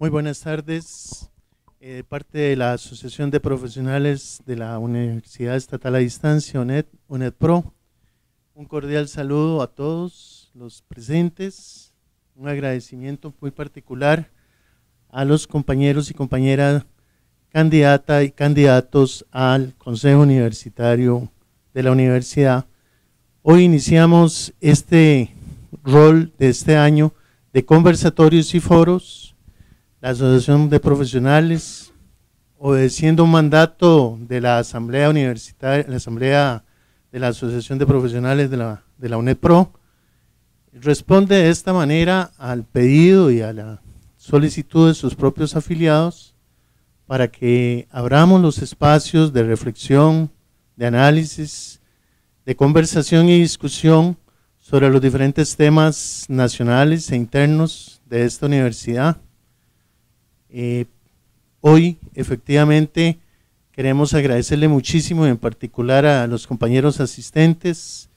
Muy buenas tardes. Eh, parte de la Asociación de Profesionales de la Universidad Estatal a Distancia, UNED, UNED Pro. Un cordial saludo a todos los presentes. Un agradecimiento muy particular a los compañeros y compañeras candidata y candidatos al Consejo Universitario de la Universidad. Hoy iniciamos este rol de este año de conversatorios y foros la Asociación de Profesionales, obedeciendo un mandato de la Asamblea Universitaria, la Asamblea de la Asociación de Profesionales de la, de la UNEPRO, responde de esta manera al pedido y a la solicitud de sus propios afiliados para que abramos los espacios de reflexión, de análisis, de conversación y discusión sobre los diferentes temas nacionales e internos de esta universidad eh, hoy, efectivamente, queremos agradecerle muchísimo, en particular a los compañeros asistentes,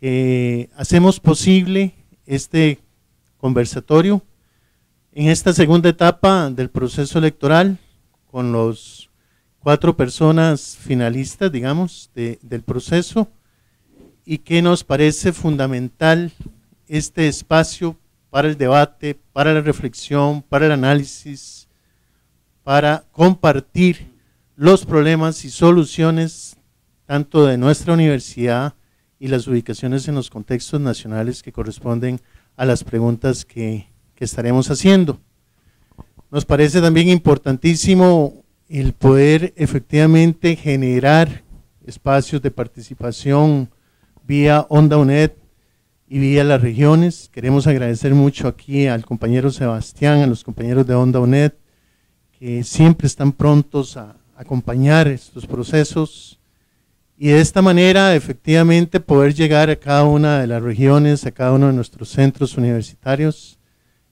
que hacemos posible este conversatorio en esta segunda etapa del proceso electoral con los cuatro personas finalistas, digamos, del proceso y que nos parece fundamental este espacio para el debate, para la reflexión, para el análisis, para compartir los problemas y soluciones tanto de nuestra universidad y las ubicaciones en los contextos nacionales que corresponden a las preguntas que, que estaremos haciendo. Nos parece también importantísimo el poder efectivamente generar espacios de participación vía Onda UNED y vía las regiones. Queremos agradecer mucho aquí al compañero Sebastián, a los compañeros de Onda UNED, que siempre están prontos a acompañar estos procesos y de esta manera efectivamente poder llegar a cada una de las regiones, a cada uno de nuestros centros universitarios,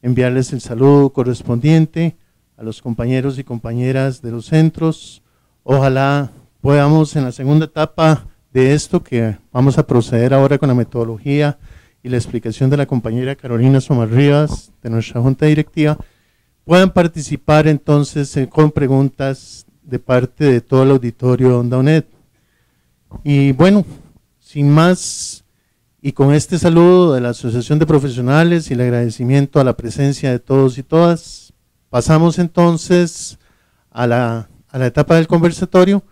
enviarles el saludo correspondiente a los compañeros y compañeras de los centros. Ojalá podamos en la segunda etapa de esto que vamos a proceder ahora con la metodología y la explicación de la compañera Carolina Somarribas de nuestra Junta Directiva, puedan participar entonces con preguntas de parte de todo el auditorio de Onda UNED. Y bueno, sin más, y con este saludo de la Asociación de Profesionales y el agradecimiento a la presencia de todos y todas, pasamos entonces a la, a la etapa del conversatorio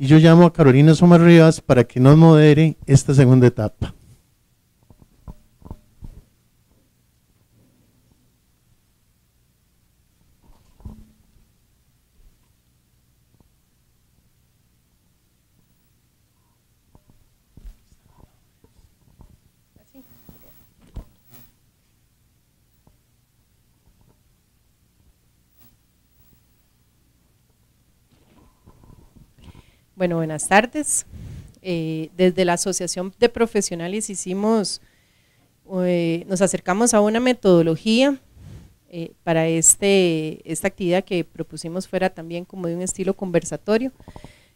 y yo llamo a Carolina Rivas para que nos modere esta segunda etapa. Bueno, buenas tardes. Eh, desde la Asociación de Profesionales hicimos, eh, nos acercamos a una metodología eh, para este, esta actividad que propusimos fuera también como de un estilo conversatorio.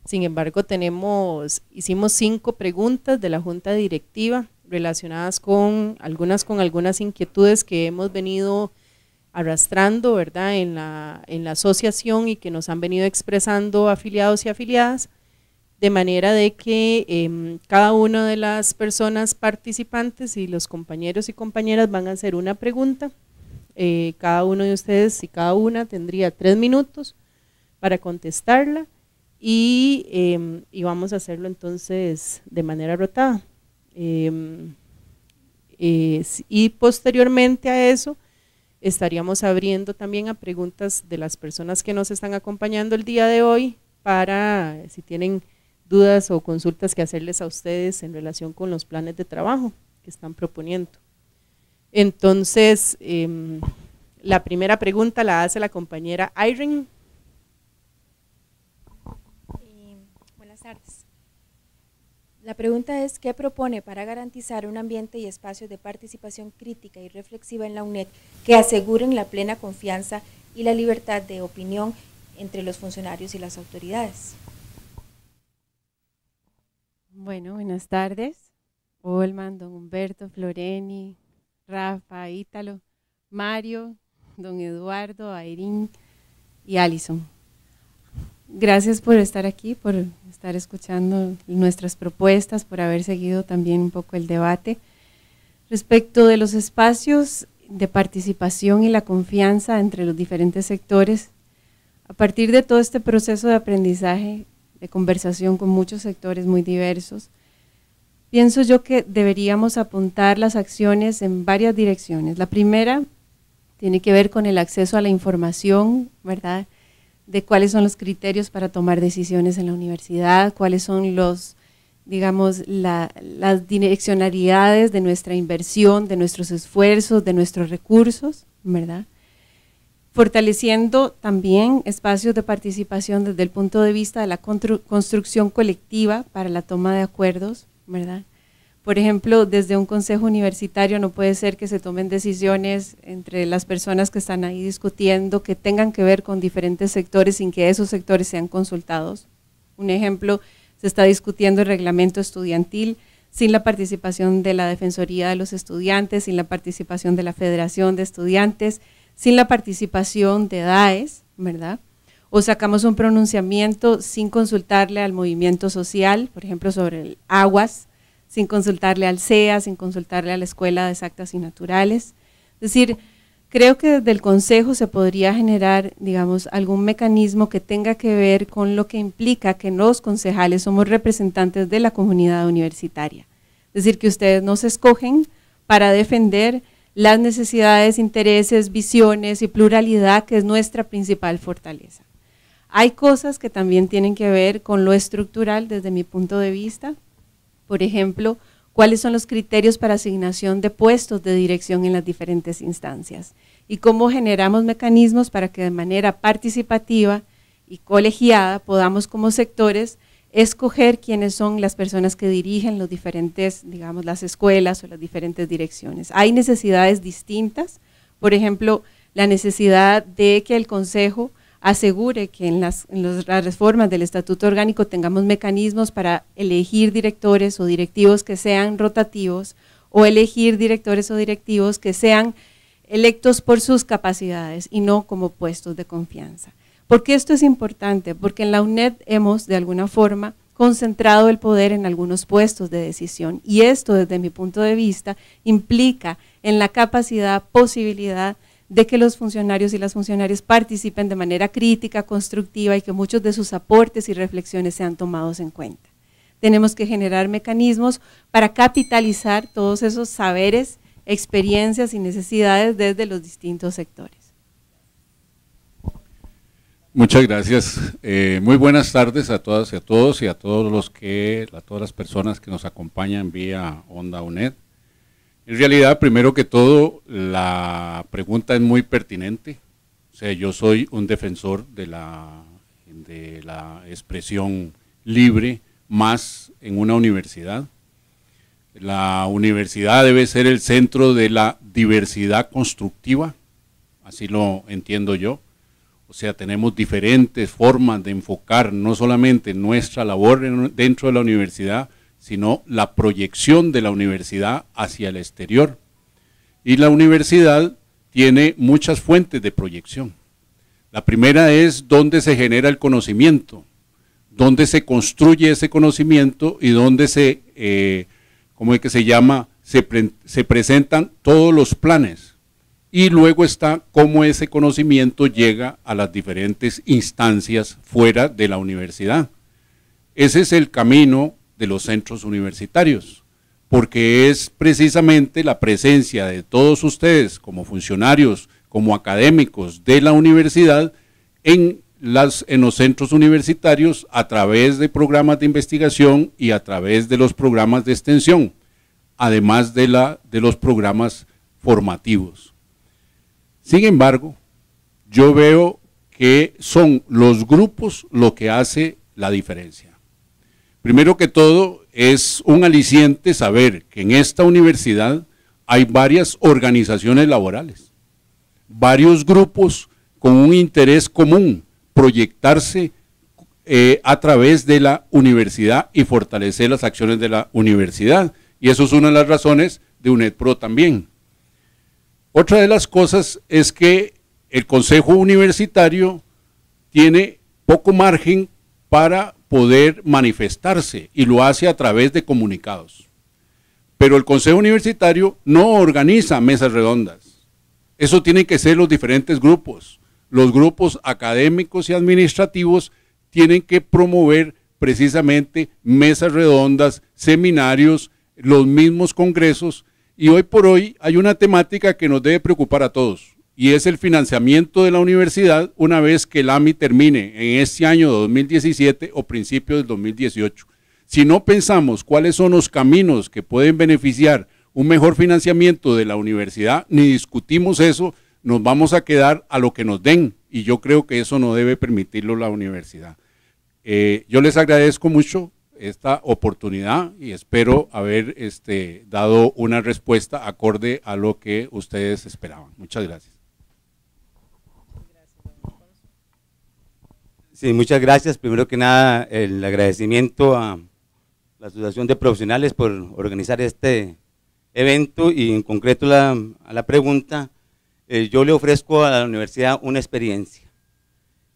Sin embargo, tenemos, hicimos cinco preguntas de la Junta Directiva relacionadas con algunas, con algunas inquietudes que hemos venido arrastrando ¿verdad? en la asociación y que nos han venido expresando afiliados y afiliadas de manera de que em, cada una de las personas participantes y los compañeros y compañeras van a hacer una pregunta. Eh, cada uno de ustedes y cada una tendría tres minutos para contestarla y, em, y vamos a hacerlo entonces de manera rotada. Em, y posteriormente a eso estaríamos abriendo también a preguntas de las personas que nos están acompañando el día de hoy para si tienen dudas o consultas que hacerles a ustedes en relación con los planes de trabajo que están proponiendo. Entonces, em, la primera pregunta la hace la compañera Irene. buenas tardes. La pregunta es, ¿qué propone para garantizar un ambiente y espacios de participación crítica y reflexiva en la UNED que aseguren la plena confianza y la libertad de opinión entre los funcionarios y las autoridades? Bueno, buenas tardes. Olman, don Humberto, Floreni, Rafa, Ítalo, Mario, don Eduardo, Airín y Alison. Gracias por estar aquí, por estar escuchando nuestras propuestas, por haber seguido también un poco el debate. Respecto de los espacios de participación y la confianza entre los diferentes sectores, a partir de todo este proceso de aprendizaje de conversación con muchos sectores muy diversos. Pienso yo que deberíamos apuntar las acciones en varias direcciones. La primera tiene que ver con el acceso a la información, ¿verdad? De cuáles son los criterios para tomar decisiones en la universidad, cuáles son los, digamos, las direccionalidades de nuestra inversión, de nuestros esfuerzos, de nuestros recursos, ¿verdad? fortaleciendo también espacios de participación desde el punto de vista de la construcción colectiva para la toma de acuerdos, ¿verdad? Por ejemplo, desde un consejo universitario no puede ser que se tomen decisiones entre las personas que están ahí discutiendo que tengan que ver con diferentes sectores sin que esos sectores sean consultados. Un ejemplo, se está discutiendo el reglamento estudiantil sin la participación de la Defensoría de los Estudiantes, sin la participación de la Federación de Estudiantes, sin la participación de DAES, ¿verdad? O sacamos un pronunciamiento sin consultarle al movimiento social, por ejemplo, sobre el aguas, sin consultarle al CEA, sin consultarle a la Escuela de Exactas y Naturales. Es decir, creo que desde el Consejo se podría generar, digamos, algún mecanismo que tenga que ver con lo que implica que los concejales somos representantes de la comunidad universitaria. Es decir, que ustedes nos escogen para defender las necesidades, intereses, visiones y pluralidad que es nuestra principal fortaleza. Hay cosas que también tienen que ver con lo estructural desde mi punto de vista. Por ejemplo, cuáles son los criterios para asignación de puestos de dirección en las diferentes instancias y cómo generamos mecanismos para que de manera participativa y colegiada podamos como sectores escoger quiénes son las personas que dirigen los diferentes, digamos, las escuelas o las diferentes direcciones. Hay necesidades distintas, por ejemplo, la necesidad de que el Consejo asegure que en las, las reformas del Estatuto Orgánico tengamos mecanismos para elegir directores o directivos que sean rotativos o elegir directores o directivos que sean electos por sus capacidades y no como puestos de confianza. ¿Por qué esto es importante? Porque en la UNED hemos, de alguna forma, concentrado el poder en algunos puestos de decisión y esto, desde mi punto de vista, implica en la capacidad, posibilidad de que los funcionarios y las funcionarias participen de manera crítica, constructiva y que muchos de sus aportes y reflexiones sean tomados en cuenta. Tenemos que generar mecanismos para capitalizar todos esos saberes, experiencias y necesidades desde los distintos sectores. Muchas gracias. Eh, muy buenas tardes a todas y a todos y a todos los que, a todas las personas que nos acompañan vía Onda UNED. En realidad, primero que todo, la pregunta es muy pertinente. O sea, yo soy un defensor de la, de la expresión libre, más en una universidad. La universidad debe ser el centro de la diversidad constructiva, así lo entiendo yo o sea, tenemos diferentes formas de enfocar no solamente nuestra labor dentro de la universidad, sino la proyección de la universidad hacia el exterior. Y la universidad tiene muchas fuentes de proyección. La primera es dónde se genera el conocimiento, dónde se construye ese conocimiento y dónde se, eh, es que se llama? se presentan todos los planes y luego está cómo ese conocimiento llega a las diferentes instancias fuera de la universidad. Ese es el camino de los centros universitarios, porque es precisamente la presencia de todos ustedes como funcionarios, como académicos de la universidad en, los centros universitarios a través de programas de investigación y a través de los programas de extensión, además de los programas formativos. Sin embargo, yo veo que son los grupos lo que hace la diferencia. Primero que todo, es un aliciente saber que en esta universidad hay varias organizaciones laborales, varios grupos con un interés común, proyectarse eh, a través de la universidad y fortalecer las acciones de la universidad. Y eso es una de las razones de UNEDPRO también, otra de las cosas es que el Consejo Universitario tiene poco margen para poder manifestarse y lo hace a través de comunicados. Pero el Consejo Universitario no organiza mesas redondas. Eso tienen que ser los diferentes grupos. Los grupos académicos y administrativos tienen que promover precisamente mesas redondas, seminarios, los mismos congresos y hoy por hoy hay una temática que nos debe preocupar a todos y es el financiamiento de la universidad una vez que el AMI termine en este año 2017 o principios del 2018. Si no pensamos cuáles son los caminos que pueden beneficiar un mejor financiamiento de la universidad, ni discutimos eso, nos vamos a quedar a lo que nos den y yo creo que eso no debe permitirlo la universidad. Eh, yo les agradezco mucho esta oportunidad y espero haber este, dado una respuesta acorde a lo que ustedes esperaban. Muchas gracias. Sí, muchas gracias. Primero que nada, el agradecimiento a la Asociación de Profesionales por organizar este evento y en concreto la, a la pregunta, eh, yo le ofrezco a la universidad una experiencia.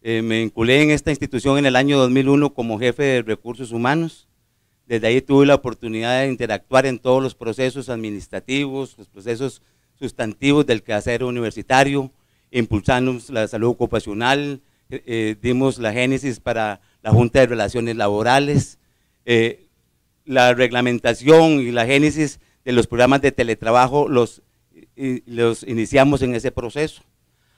Eh, me vinculé en esta institución en el año 2001 como jefe de recursos humanos. Desde ahí tuve la oportunidad de interactuar en todos los procesos administrativos, los procesos sustantivos del quehacer universitario, impulsando la salud ocupacional, eh, eh, dimos la génesis para la Junta de Relaciones Laborales, la reglamentación y la génesis de los programas de teletrabajo los, los iniciamos en ese proceso.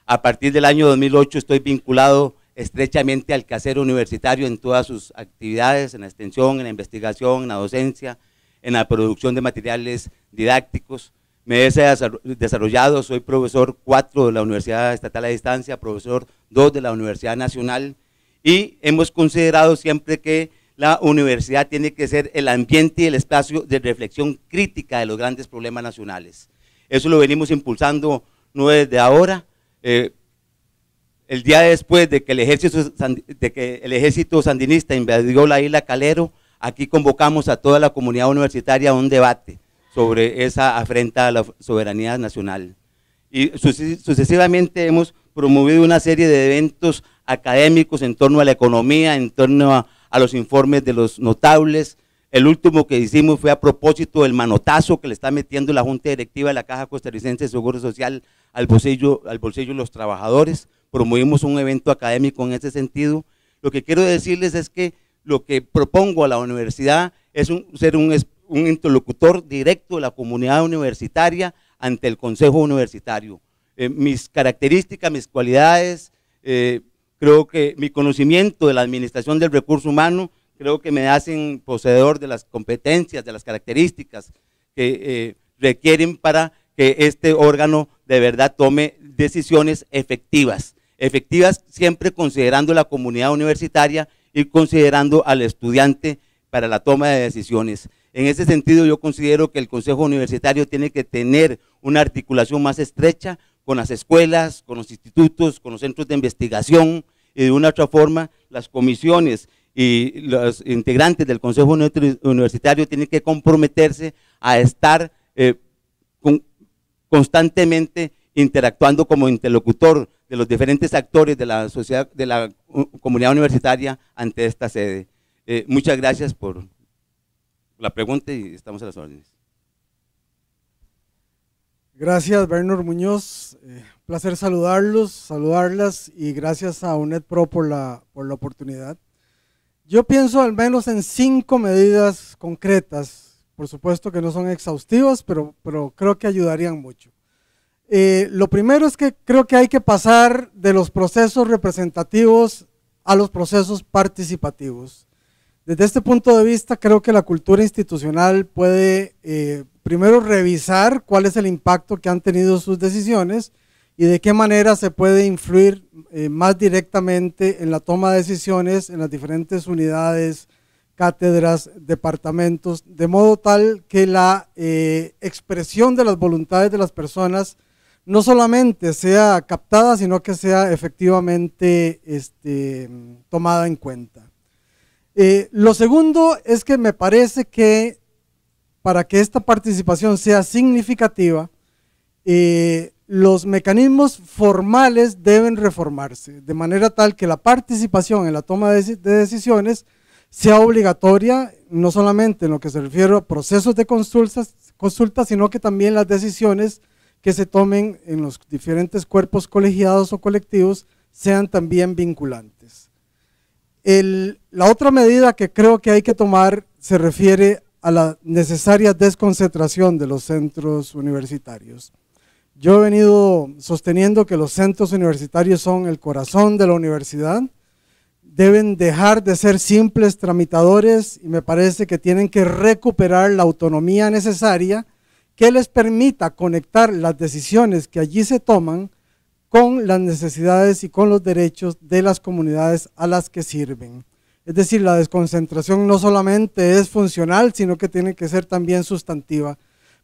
A partir del año 2008 estoy vinculado estrechamente al quehacer universitario en todas sus actividades, en la extensión, en la investigación, en la docencia, en la producción de materiales didácticos. Me he desarrollado, soy profesor 4 de la Universidad Estatal a Distancia, profesor 2 de la Universidad Nacional y hemos considerado siempre que la universidad tiene que ser el ambiente y el espacio de reflexión crítica de los grandes problemas nacionales. Eso lo venimos impulsando no desde ahora, eh, el día después de que, el ejército, sandinista invadió la isla Calero, aquí convocamos a toda la comunidad universitaria a un debate sobre esa afrenta a la soberanía nacional. Y sucesivamente hemos promovido una serie de eventos académicos en torno a la economía, en torno a los informes de los notables, el último que hicimos fue a propósito del manotazo que le está metiendo la Junta Directiva de la Caja Costarricense de Seguro Social al bolsillo, al bolsillo de los trabajadores. Promovimos un evento académico en ese sentido. Lo que quiero decirles es que lo que propongo a la universidad es ser un, interlocutor directo de la comunidad universitaria ante el Consejo Universitario. Eh, mis características, mis cualidades, eh, creo que mi conocimiento de la administración del recurso humano creo que me hacen poseedor de las competencias, de las características que eh, requieren para que este órgano de verdad tome decisiones efectivas. Efectivas siempre considerando la comunidad universitaria y considerando al estudiante para la toma de decisiones. En ese sentido yo considero que el Consejo Universitario tiene que tener una articulación más estrecha con las escuelas, con los institutos, con los centros de investigación y de una otra forma las comisiones y los integrantes del Consejo Universitario tienen que comprometerse a estar eh, constantemente interactuando como interlocutor de los diferentes actores de la sociedad, de la uh, comunidad universitaria ante esta sede. Eh, muchas gracias por la pregunta y estamos a las órdenes. Gracias, Bernard Muñoz. Eh, placer saludarlos, saludarlas y gracias a UNED Pro por la, por la oportunidad. Yo pienso al menos en cinco medidas concretas, por supuesto que no son exhaustivas, pero, creo que ayudarían mucho. Eh, lo primero es que creo que hay que pasar de los procesos representativos a los procesos participativos. Desde este punto de vista, creo que la cultura institucional puede eh, primero revisar cuál es el impacto que han tenido sus decisiones y de qué manera se puede influir eh, más directamente en la toma de decisiones en las diferentes unidades, cátedras, departamentos, de modo tal que la eh, expresión de las voluntades de las personas no solamente sea captada, sino que sea efectivamente este, tomada en cuenta. Eh, lo segundo es que me parece que para que esta participación sea significativa, los mecanismos formales deben reformarse, de manera tal que la participación en la toma de decisiones sea obligatoria, no solamente en lo que se refiere a procesos de consultas, consulta, sino que también las decisiones que se tomen en los diferentes cuerpos colegiados o colectivos sean también vinculantes. la otra medida que creo que hay que tomar se refiere a la necesaria desconcentración de los centros universitarios. Yo he venido sosteniendo que los centros universitarios son el corazón de la universidad, deben dejar de ser simples tramitadores y me parece que tienen que recuperar la autonomía necesaria que les permita conectar las decisiones que allí se toman con las necesidades y con los derechos de las comunidades a las que sirven. Es decir, la desconcentración no solamente es funcional, sino que tiene que ser también sustantiva.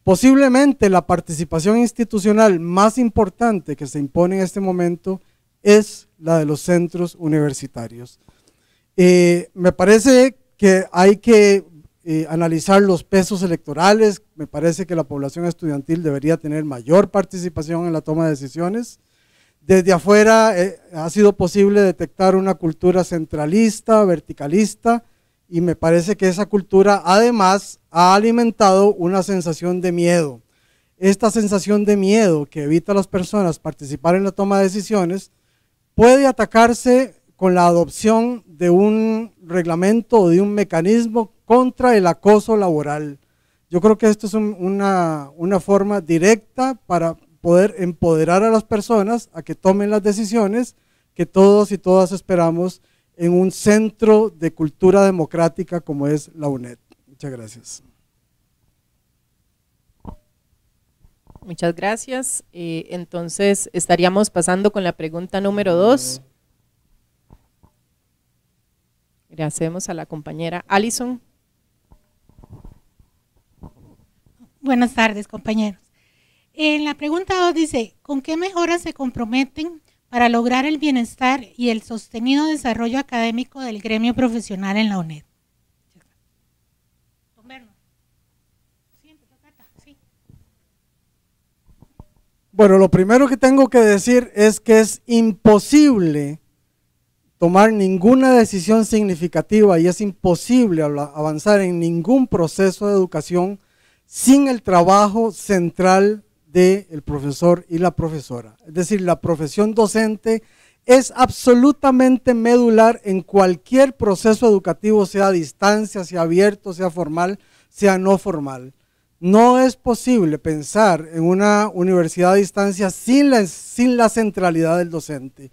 Posiblemente la participación institucional más importante que se impone en este momento es la de los centros universitarios. Eh, me parece que hay que eh, analizar los pesos electorales, me parece que la población estudiantil debería tener mayor participación en la toma de decisiones. Desde afuera eh, ha sido posible detectar una cultura centralista, verticalista, y me parece que esa cultura además ha alimentado una sensación de miedo. Esta sensación de miedo que evita a las personas participar en la toma de decisiones puede atacarse con la adopción de un reglamento o de un mecanismo contra el acoso laboral. Yo creo que esto es una, una forma directa para poder empoderar a las personas a que tomen las decisiones que todos y todas esperamos en un centro de cultura democrática como es la UNED. Muchas gracias. Muchas gracias. Eh, entonces estaríamos pasando con la pregunta número dos. Gracias a la compañera Alison. Buenas tardes, compañeros. En eh, la pregunta dos dice, ¿con qué mejoras se comprometen para lograr el bienestar y el sostenido desarrollo académico del gremio profesional en la UNED. Bueno, lo primero que tengo que decir es que es imposible tomar ninguna decisión significativa y es imposible avanzar en ningún proceso de educación sin el trabajo central del profesor y la profesora. Es decir, la profesión docente es absolutamente medular en cualquier proceso educativo, sea a distancia, sea abierto, sea formal, sea no formal. No es posible pensar en una universidad a distancia sin la, sin la centralidad del docente.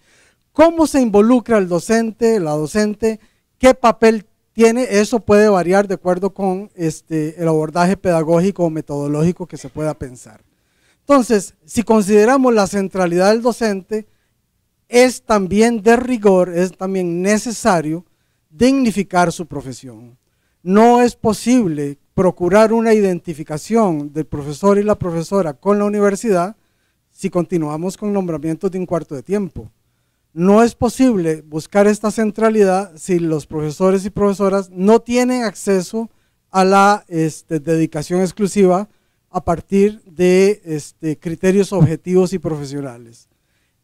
¿Cómo se involucra el docente, la docente? ¿Qué papel tiene? Eso puede variar de acuerdo con este, el abordaje pedagógico o metodológico que se pueda pensar. Entonces, si consideramos la centralidad del docente, es también de rigor, es también necesario dignificar su profesión. No es posible procurar una identificación del profesor y la profesora con la universidad si continuamos con nombramientos de un cuarto de tiempo. No es posible buscar esta centralidad si los profesores y profesoras no tienen acceso a la este, dedicación exclusiva a partir de este, criterios objetivos y profesionales.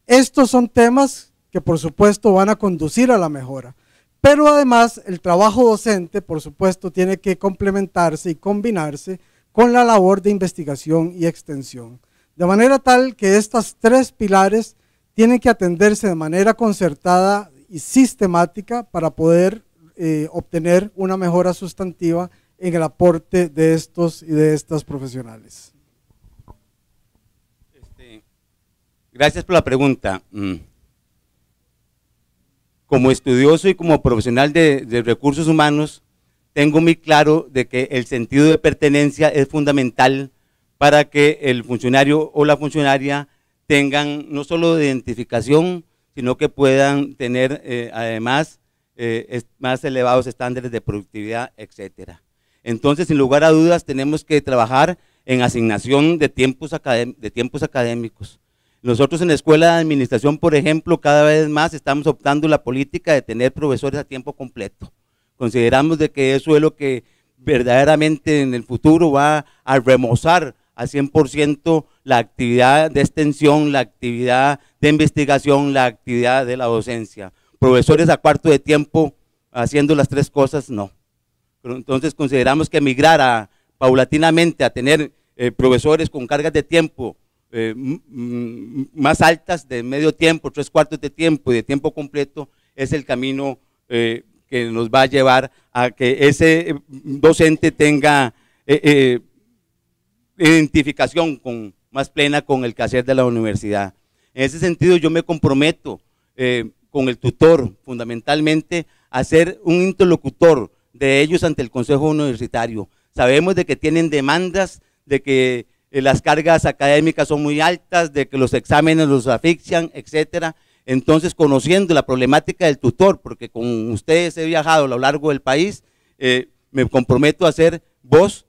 Estos son temas que por supuesto van a conducir a la mejora, pero además el trabajo docente por supuesto tiene que complementarse y combinarse con la labor de investigación y extensión. De manera tal que estos tres pilares tienen que atenderse de manera concertada y sistemática para poder eh, obtener una mejora sustantiva en el aporte de estos y de estas profesionales. Este, gracias por la pregunta. Mm. Como estudioso y como profesional de, recursos humanos, tengo muy claro de que el sentido de pertenencia es fundamental para que el funcionario o la funcionaria tengan no solo identificación, sino que puedan tener eh, además eh, más elevados estándares de productividad, etcétera. Entonces, sin lugar a dudas, tenemos que trabajar en asignación de tiempos, académicos. Nosotros en la Escuela de Administración, por ejemplo, cada vez más estamos optando la política de tener profesores a tiempo completo. Consideramos de que eso es lo que verdaderamente en el futuro va a remozar al 100% la actividad de extensión, la actividad de investigación, la actividad de la docencia. Profesores a cuarto de tiempo haciendo las tres cosas, no entonces consideramos que emigrar a, paulatinamente a tener eh, profesores con cargas de tiempo eh, más altas, de medio tiempo, tres cuartos de tiempo y de tiempo completo, es el camino eh, que nos va a llevar a que ese docente tenga identificación más plena con el quehacer de la universidad. En ese sentido yo me comprometo con el tutor fundamentalmente a ser un interlocutor de ellos ante el Consejo Universitario. Sabemos de que tienen demandas, de que eh, las cargas académicas son muy altas, de que los exámenes los asfixian, etcétera. Entonces, conociendo la problemática del tutor, porque con ustedes he viajado a lo largo del país, eh, me comprometo a ser voz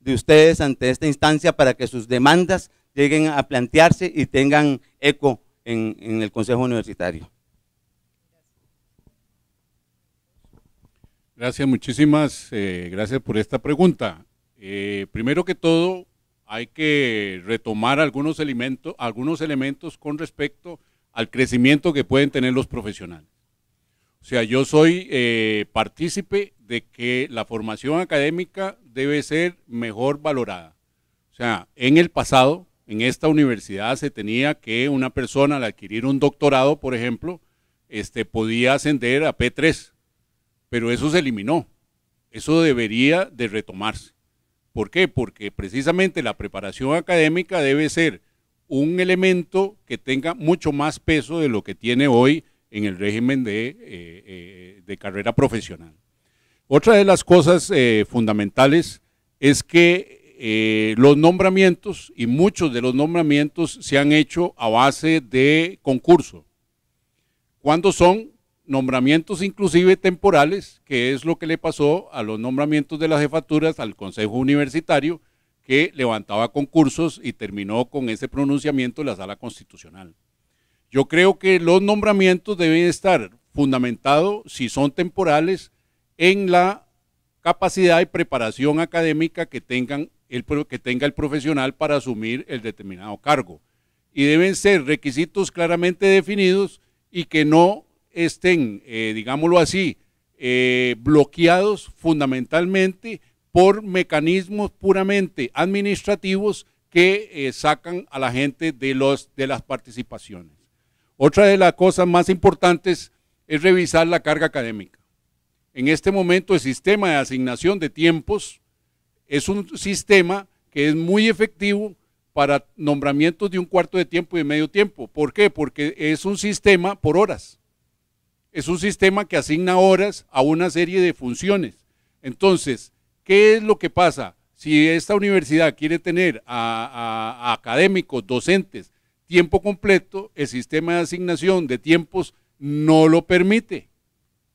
de ustedes ante esta instancia para que sus demandas lleguen a plantearse y tengan eco en el Consejo Universitario. Gracias, muchísimas eh, gracias por esta pregunta. Eh, primero que todo, hay que retomar algunos elementos, algunos elementos con respecto al crecimiento que pueden tener los profesionales. O sea, yo soy eh, partícipe de que la formación académica debe ser mejor valorada. O sea, en el pasado, en esta universidad se tenía que una persona al adquirir un doctorado, por ejemplo, este, podía ascender a P3, pero eso se eliminó. Eso debería de retomarse. ¿Por qué? Porque precisamente la preparación académica debe ser un elemento que tenga mucho más peso de lo que tiene hoy en el régimen de, eh, eh, carrera profesional. Otra de las cosas eh, fundamentales es que los nombramientos y muchos de los nombramientos se han hecho a base de concurso. ¿Cuándo son? nombramientos inclusive temporales, que es lo que le pasó a los nombramientos de las jefaturas al Consejo Universitario, que levantaba concursos y terminó con ese pronunciamiento en la Sala Constitucional. Yo creo que los nombramientos deben estar fundamentados, si son temporales, en la capacidad y preparación académica que, el, que tenga el profesional para asumir el determinado cargo. Y deben ser requisitos claramente definidos y que no estén, eh, digámoslo así, eh, bloqueados fundamentalmente por mecanismos puramente administrativos que eh, sacan a la gente de, de las participaciones. Otra de las cosas más importantes es revisar la carga académica. En este momento el sistema de asignación de tiempos es un sistema que es muy efectivo para nombramientos de un cuarto de tiempo y medio tiempo. ¿Por qué? Porque es un sistema por horas es un sistema que asigna horas a una serie de funciones. Entonces, ¿qué es lo que pasa? Si esta universidad quiere tener a, académicos, docentes, tiempo completo, el sistema de asignación de tiempos no lo permite.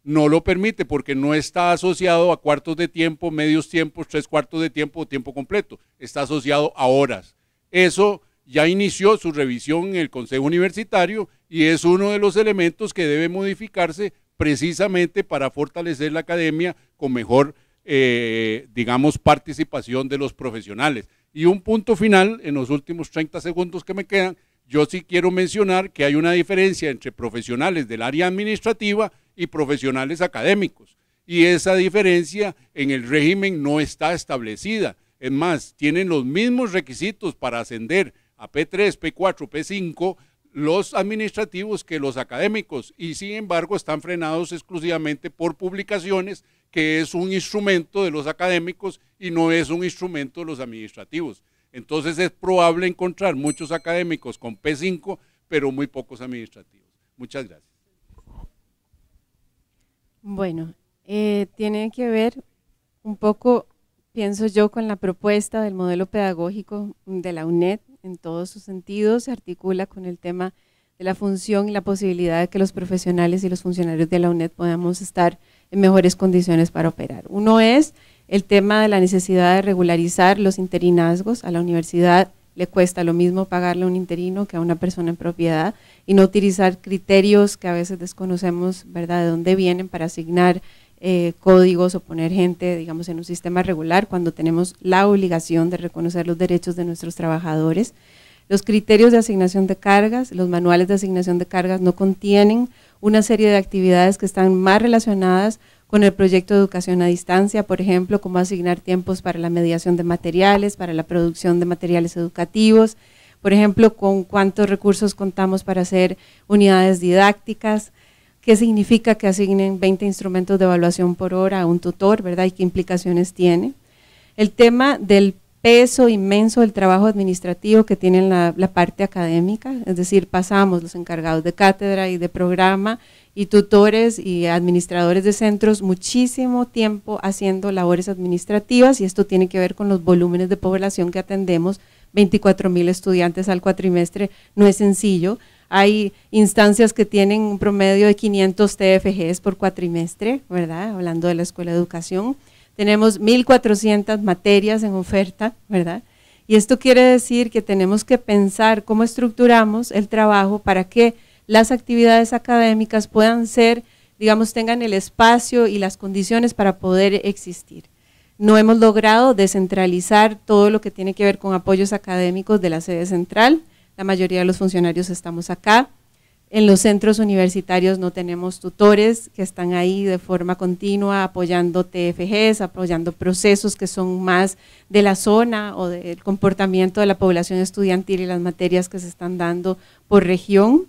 No lo permite porque no está asociado a cuartos de tiempo, medios tiempos, tres cuartos de tiempo o tiempo completo. Está asociado a horas. Eso ya inició su revisión en el Consejo Universitario y es uno de los elementos que debe modificarse precisamente para fortalecer la academia con mejor, eh, digamos, participación de los profesionales. Y un punto final, en los últimos 30 segundos que me quedan, yo sí quiero mencionar que hay una diferencia entre profesionales del área administrativa y profesionales académicos. Y esa diferencia en el régimen no está establecida. Es más, tienen los mismos requisitos para ascender a P3, P4, P5 los administrativos que los académicos y sin embargo están frenados exclusivamente por publicaciones que es un instrumento de los académicos y no es un instrumento de los administrativos. Entonces es probable encontrar muchos académicos con P5, pero muy pocos administrativos. Muchas gracias. Bueno, eh, tiene que ver un poco, pienso yo, con la propuesta del modelo pedagógico de la UNED en todos sus sentidos, se articula con el tema de la función y la posibilidad de que los profesionales y los funcionarios de la UNED podamos estar en mejores condiciones para operar. Uno es el tema de la necesidad de regularizar los interinazgos. A la universidad le cuesta lo mismo pagarle a un interino que a una persona en propiedad y no utilizar criterios que a veces desconocemos, ¿verdad?, de dónde vienen para asignar eh, códigos o poner gente, digamos, en un sistema regular cuando tenemos la obligación de reconocer los derechos de nuestros trabajadores. Los criterios de asignación de cargas, los manuales de asignación de cargas no contienen una serie de actividades que están más relacionadas con el proyecto de educación a distancia, por ejemplo, cómo asignar tiempos para la mediación de materiales, para la producción de materiales educativos, por ejemplo, con cuántos recursos contamos para hacer unidades didácticas, qué significa que asignen 20 instrumentos de evaluación por hora a un tutor, ¿verdad? Y qué implicaciones tiene. El tema del peso inmenso del trabajo administrativo que tiene la, parte académica, es decir, pasamos los encargados de cátedra y de programa y tutores y administradores de centros muchísimo tiempo haciendo labores administrativas y esto tiene que ver con los volúmenes de población que atendemos, 24 mil estudiantes al cuatrimestre, no es sencillo, hay instancias que tienen un promedio de 500 TFGs por cuatrimestre, ¿verdad? Hablando de la Escuela de Educación. Tenemos 1.400 materias en oferta, ¿verdad? Y esto quiere decir que tenemos que pensar cómo estructuramos el trabajo para que las actividades académicas puedan ser, digamos, tengan el espacio y las condiciones para poder existir. No hemos logrado descentralizar todo lo que tiene que ver con apoyos académicos de la sede central la mayoría de los funcionarios estamos acá. En los centros universitarios no tenemos tutores que están ahí de forma continua apoyando TFGs, apoyando procesos que son más de la zona o del comportamiento de la población estudiantil y las materias que se están dando por región.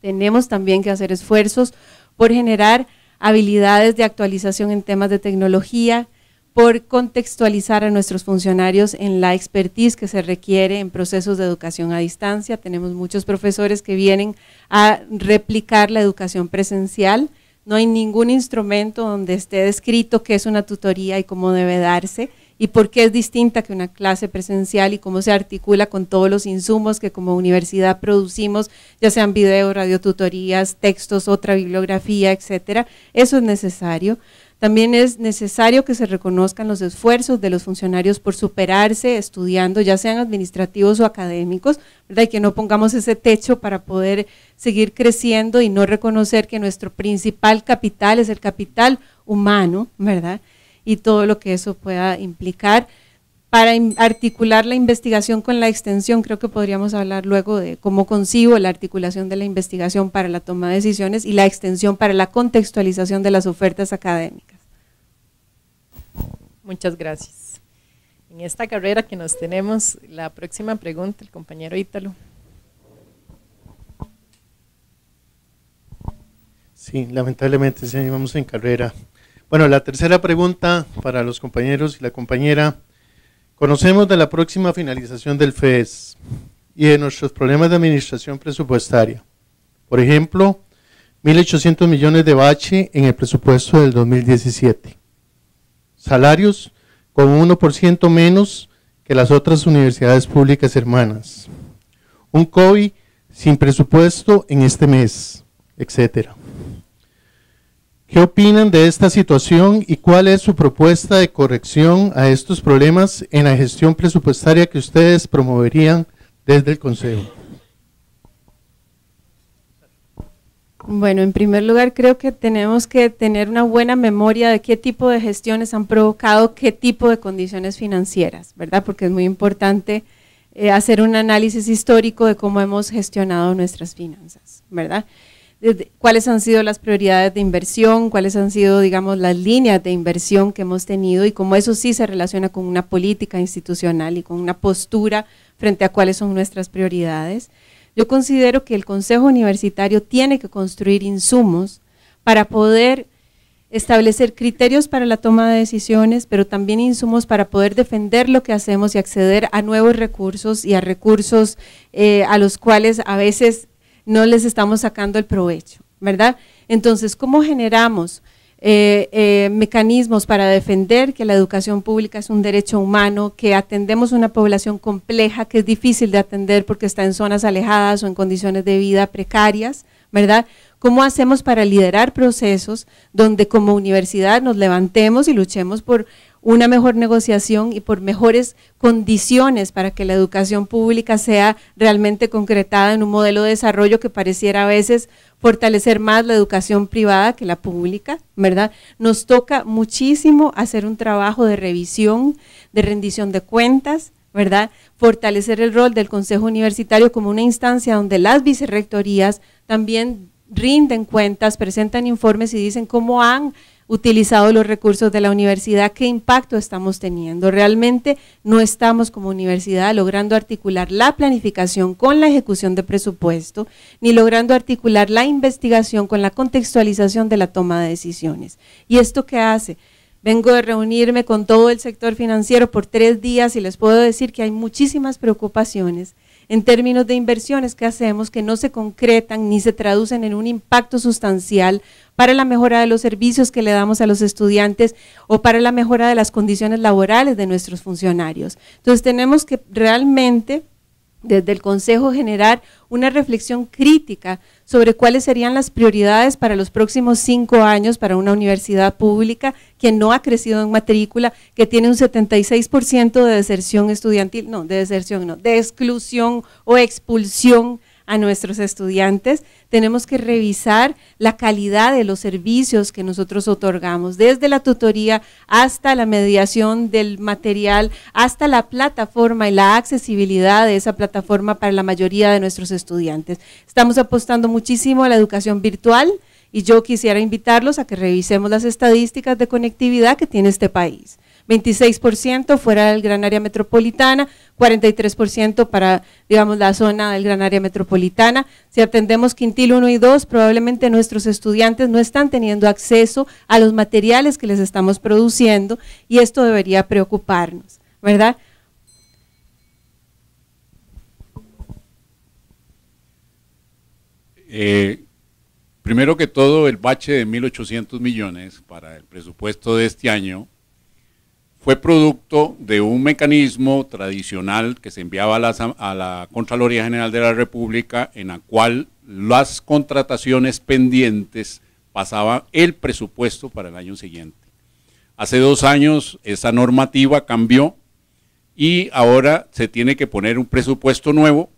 Tenemos también que hacer esfuerzos por generar habilidades de actualización en temas de tecnología por contextualizar a nuestros funcionarios en la expertise que se requiere en procesos de educación a distancia. Tenemos muchos profesores que vienen a replicar la educación presencial. No hay ningún instrumento donde esté descrito qué es una tutoría y cómo debe darse y por qué es distinta que una clase presencial y cómo se articula con todos los insumos que como universidad producimos, ya sean videos, radiotutorías, textos, otra bibliografía, etcétera. Eso es necesario. También es necesario que se reconozcan los esfuerzos de los funcionarios por superarse estudiando, ya sean administrativos o académicos, ¿verdad? Y que no pongamos ese techo para poder seguir creciendo y no reconocer que nuestro principal capital es el capital humano, ¿verdad? Y todo lo que eso pueda implicar para articular la investigación con la extensión, creo que podríamos hablar luego de cómo consigo la articulación de la investigación para la toma de decisiones y la extensión para la contextualización de las ofertas académicas. Muchas gracias. En esta carrera que nos tenemos, la próxima pregunta, el compañero Ítalo. Sí, lamentablemente, se animamos en carrera. Bueno, la tercera pregunta para los compañeros y la compañera Conocemos de la próxima finalización del FES y de nuestros problemas de administración presupuestaria. Por ejemplo, 1.800 millones de bache en el presupuesto del 2017. Salarios con un 1% menos que las otras universidades públicas hermanas. Un COVID sin presupuesto en este mes, etcétera. ¿Qué opinan de esta situación y cuál es su propuesta de corrección a estos problemas en la gestión presupuestaria que ustedes promoverían desde el Consejo? Bueno, en primer lugar creo que tenemos que tener una buena memoria de qué tipo de gestiones han provocado qué tipo de condiciones financieras, ¿verdad? Porque es muy importante eh, hacer un análisis histórico de cómo hemos gestionado nuestras finanzas, ¿verdad? cuáles han sido las prioridades de inversión, cuáles han sido, digamos, las líneas de inversión que hemos tenido y cómo eso sí se relaciona con una política institucional y con una postura frente a cuáles son nuestras prioridades. Yo considero que el Consejo Universitario tiene que construir insumos para poder establecer criterios para la toma de decisiones, pero también insumos para poder defender lo que hacemos y acceder a nuevos recursos y a recursos eh, a los cuales a veces no les estamos sacando el provecho, ¿verdad? Entonces, ¿cómo generamos eh, eh, mecanismos para defender que la educación pública es un derecho humano, que atendemos una población compleja, que es difícil de atender porque está en zonas alejadas o en condiciones de vida precarias, ¿verdad? ¿Cómo hacemos para liderar procesos donde como universidad nos levantemos y luchemos por una mejor negociación y por mejores condiciones para que la educación pública sea realmente concretada en un modelo de desarrollo que pareciera a veces fortalecer más la educación privada que la pública, ¿verdad? Nos toca muchísimo hacer un trabajo de revisión, de rendición de cuentas, ¿verdad? Fortalecer el rol del Consejo Universitario como una instancia donde las vicerrectorías también rinden cuentas, presentan informes y dicen cómo han utilizado los recursos de la universidad, qué impacto estamos teniendo. Realmente no estamos como universidad logrando articular la planificación con la ejecución de presupuesto, ni logrando articular la investigación con la contextualización de la toma de decisiones. ¿Y esto qué hace? Vengo de reunirme con todo el sector financiero por tres días y les puedo decir que hay muchísimas preocupaciones en términos de inversiones que hacemos que no se concretan ni se traducen en un impacto sustancial para la mejora de los servicios que le damos a los estudiantes o para la mejora de las condiciones laborales de nuestros funcionarios. Entonces tenemos que realmente desde el Consejo generar una reflexión crítica sobre cuáles serían las prioridades para los próximos cinco años para una universidad pública que no ha crecido en matrícula, que tiene un 76% de deserción estudiantil, no, de deserción no, de exclusión o expulsión a nuestros estudiantes, tenemos que revisar la calidad de los servicios que nosotros otorgamos, desde la tutoría hasta la mediación del material, hasta la plataforma y la accesibilidad de esa plataforma para la mayoría de nuestros estudiantes. Estamos apostando muchísimo a la educación virtual y yo quisiera invitarlos a que revisemos las estadísticas de conectividad que tiene este país. 26% fuera del gran área metropolitana, 43% para, digamos, la zona del gran área metropolitana. Si atendemos Quintil 1 y 2, probablemente nuestros estudiantes no están teniendo acceso a los materiales que les estamos produciendo y esto debería preocuparnos, ¿verdad? Eh, primero que todo, el bache de 1.800 millones para el presupuesto de este año fue producto de un mecanismo tradicional que se enviaba a la, Contraloría General de la República, en la cual las contrataciones pendientes pasaban el presupuesto para el año siguiente. Hace dos años esa normativa cambió y ahora se tiene que poner un presupuesto nuevo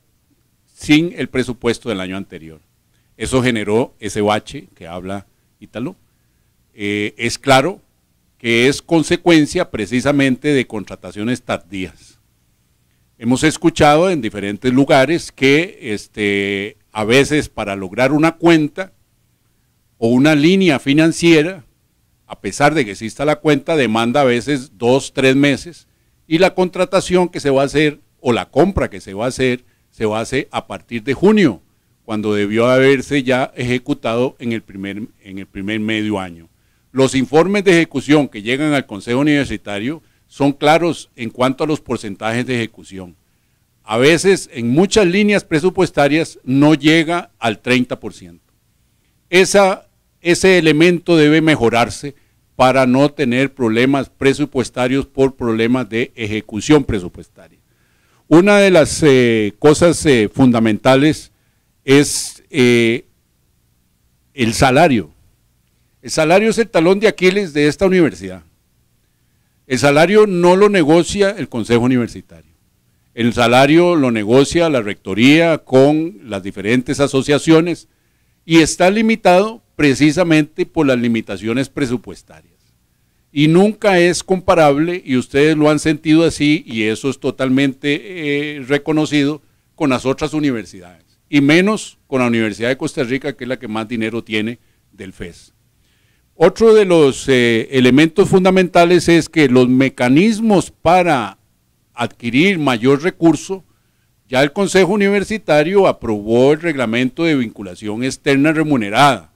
sin el presupuesto del año anterior. Eso generó ese bache que habla Italo. Eh, es claro que es consecuencia precisamente de contrataciones tardías. Hemos escuchado en diferentes lugares que este, a veces para lograr una cuenta o una línea financiera, a pesar de que exista la cuenta, demanda a veces dos, tres meses y la contratación que se va a hacer o la compra que se va a hacer se va a hacer a partir de junio, cuando debió haberse ya ejecutado en el primer, en el primer medio año. Los informes de ejecución que llegan al Consejo Universitario son claros en cuanto a los porcentajes de ejecución. A veces en muchas líneas presupuestarias no llega al 30%. Esa, ese elemento debe mejorarse para no tener problemas presupuestarios por problemas de ejecución presupuestaria. Una de las eh, cosas eh, fundamentales es eh, el salario. El salario es el talón de Aquiles de esta universidad. El salario no lo negocia el Consejo Universitario. El salario lo negocia la Rectoría con las diferentes asociaciones y está limitado precisamente por las limitaciones presupuestarias. Y nunca es comparable, y ustedes lo han sentido así, y eso es totalmente eh, reconocido, con las otras universidades, y menos con la Universidad de Costa Rica, que es la que más dinero tiene del FES. Otro de los eh, elementos fundamentales es que los mecanismos para adquirir mayor recurso, ya el Consejo Universitario aprobó el reglamento de vinculación externa remunerada.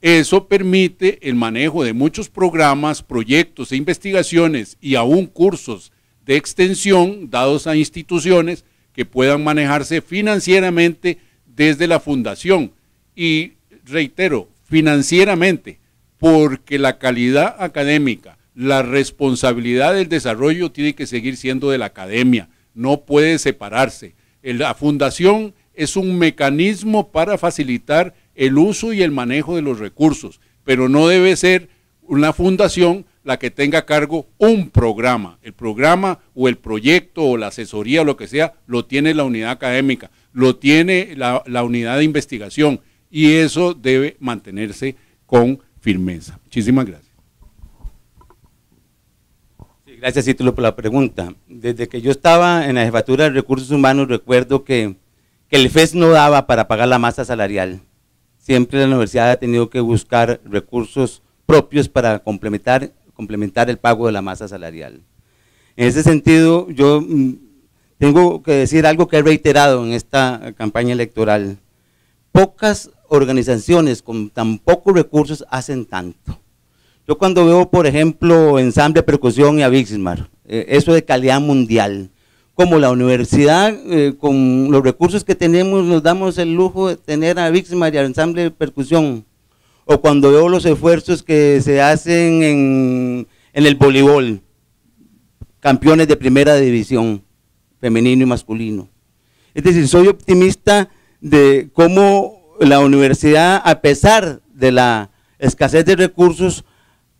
Eso permite el manejo de muchos programas, proyectos e investigaciones y aún cursos de extensión dados a instituciones que puedan manejarse financieramente desde la fundación. Y reitero, financieramente, porque la calidad académica, la responsabilidad del desarrollo tiene que seguir siendo de la academia, no puede separarse. La fundación es un mecanismo para facilitar el uso y el manejo de los recursos, pero no debe ser una fundación la que tenga a cargo un programa. El programa o el proyecto o la asesoría o lo que sea, lo tiene la unidad académica, lo tiene la, la unidad de investigación y eso debe mantenerse con firmeza. Muchísimas gracias. gracias, Título, por la pregunta. Desde que yo estaba en la Jefatura de Recursos Humanos, recuerdo que, el FES no daba para pagar la masa salarial. Siempre la universidad ha tenido que buscar recursos propios para complementar, complementar el pago de la masa salarial. En ese sentido, yo mm, tengo que decir algo que he reiterado en esta campaña electoral. Pocas organizaciones con tan pocos recursos hacen tanto. Yo cuando veo, por ejemplo, Ensamble Percusión y a eh, eso de calidad mundial, como la universidad, eh, con los recursos que tenemos, nos damos el lujo de tener a Aviximar y al Ensamble Percusión, o cuando veo los esfuerzos que se hacen en, en el voleibol, campeones de primera división, femenino y masculino. Es decir, soy optimista de cómo la universidad, a pesar de la escasez de recursos,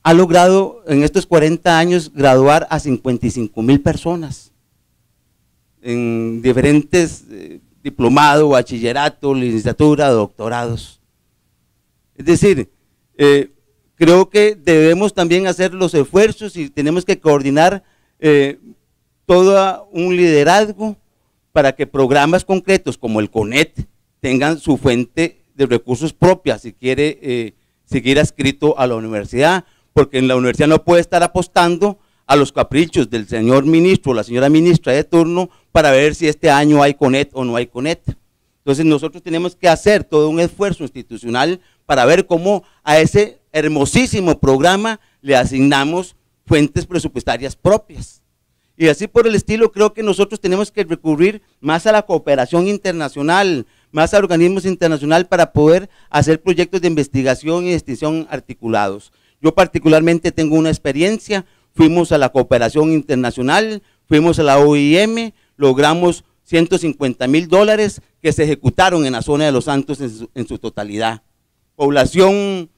ha logrado en estos 40 años graduar a 55 mil personas en diferentes eh, diplomados, bachillerato, licenciatura, doctorados. Es decir, eh, creo que debemos también hacer los esfuerzos y tenemos que coordinar eh, todo un liderazgo para que programas concretos como el CONET, tengan su fuente de recursos propias, si quiere eh, seguir adscrito a la universidad, porque en la universidad no puede estar apostando a los caprichos del señor ministro o la señora ministra de turno para ver si este año hay CONET o no hay CONET. Entonces nosotros tenemos que hacer todo un esfuerzo institucional para ver cómo a ese hermosísimo programa le asignamos fuentes presupuestarias propias. Y así por el estilo creo que nosotros tenemos que recurrir más a la cooperación internacional, más a organismos internacionales para poder hacer proyectos de investigación y extinción articulados. Yo particularmente tengo una experiencia, fuimos a la cooperación internacional, fuimos a la OIM, logramos 150 mil dólares que se ejecutaron en la zona de Los Santos en su totalidad. Población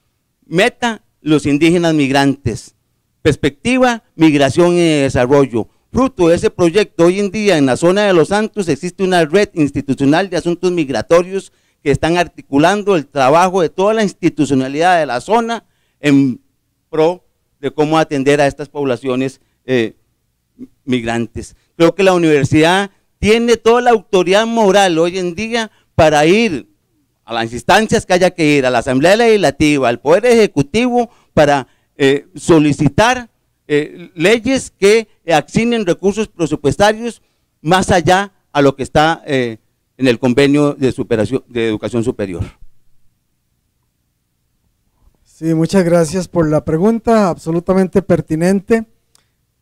meta, los indígenas migrantes. Perspectiva, migración y desarrollo. Fruto de ese proyecto, hoy en día en la zona de Los Santos existe una red institucional de asuntos migratorios que están articulando el trabajo de toda la institucionalidad de la zona en pro de cómo atender a estas poblaciones eh, migrantes. Creo que la universidad tiene toda la autoridad moral hoy en día para ir a las instancias que haya que ir, a la Asamblea Legislativa, al Poder Ejecutivo, para eh, solicitar eh, leyes que asignen recursos presupuestarios más allá a lo que está eh, en el convenio de, educación superior. Sí, muchas gracias por la pregunta, absolutamente pertinente.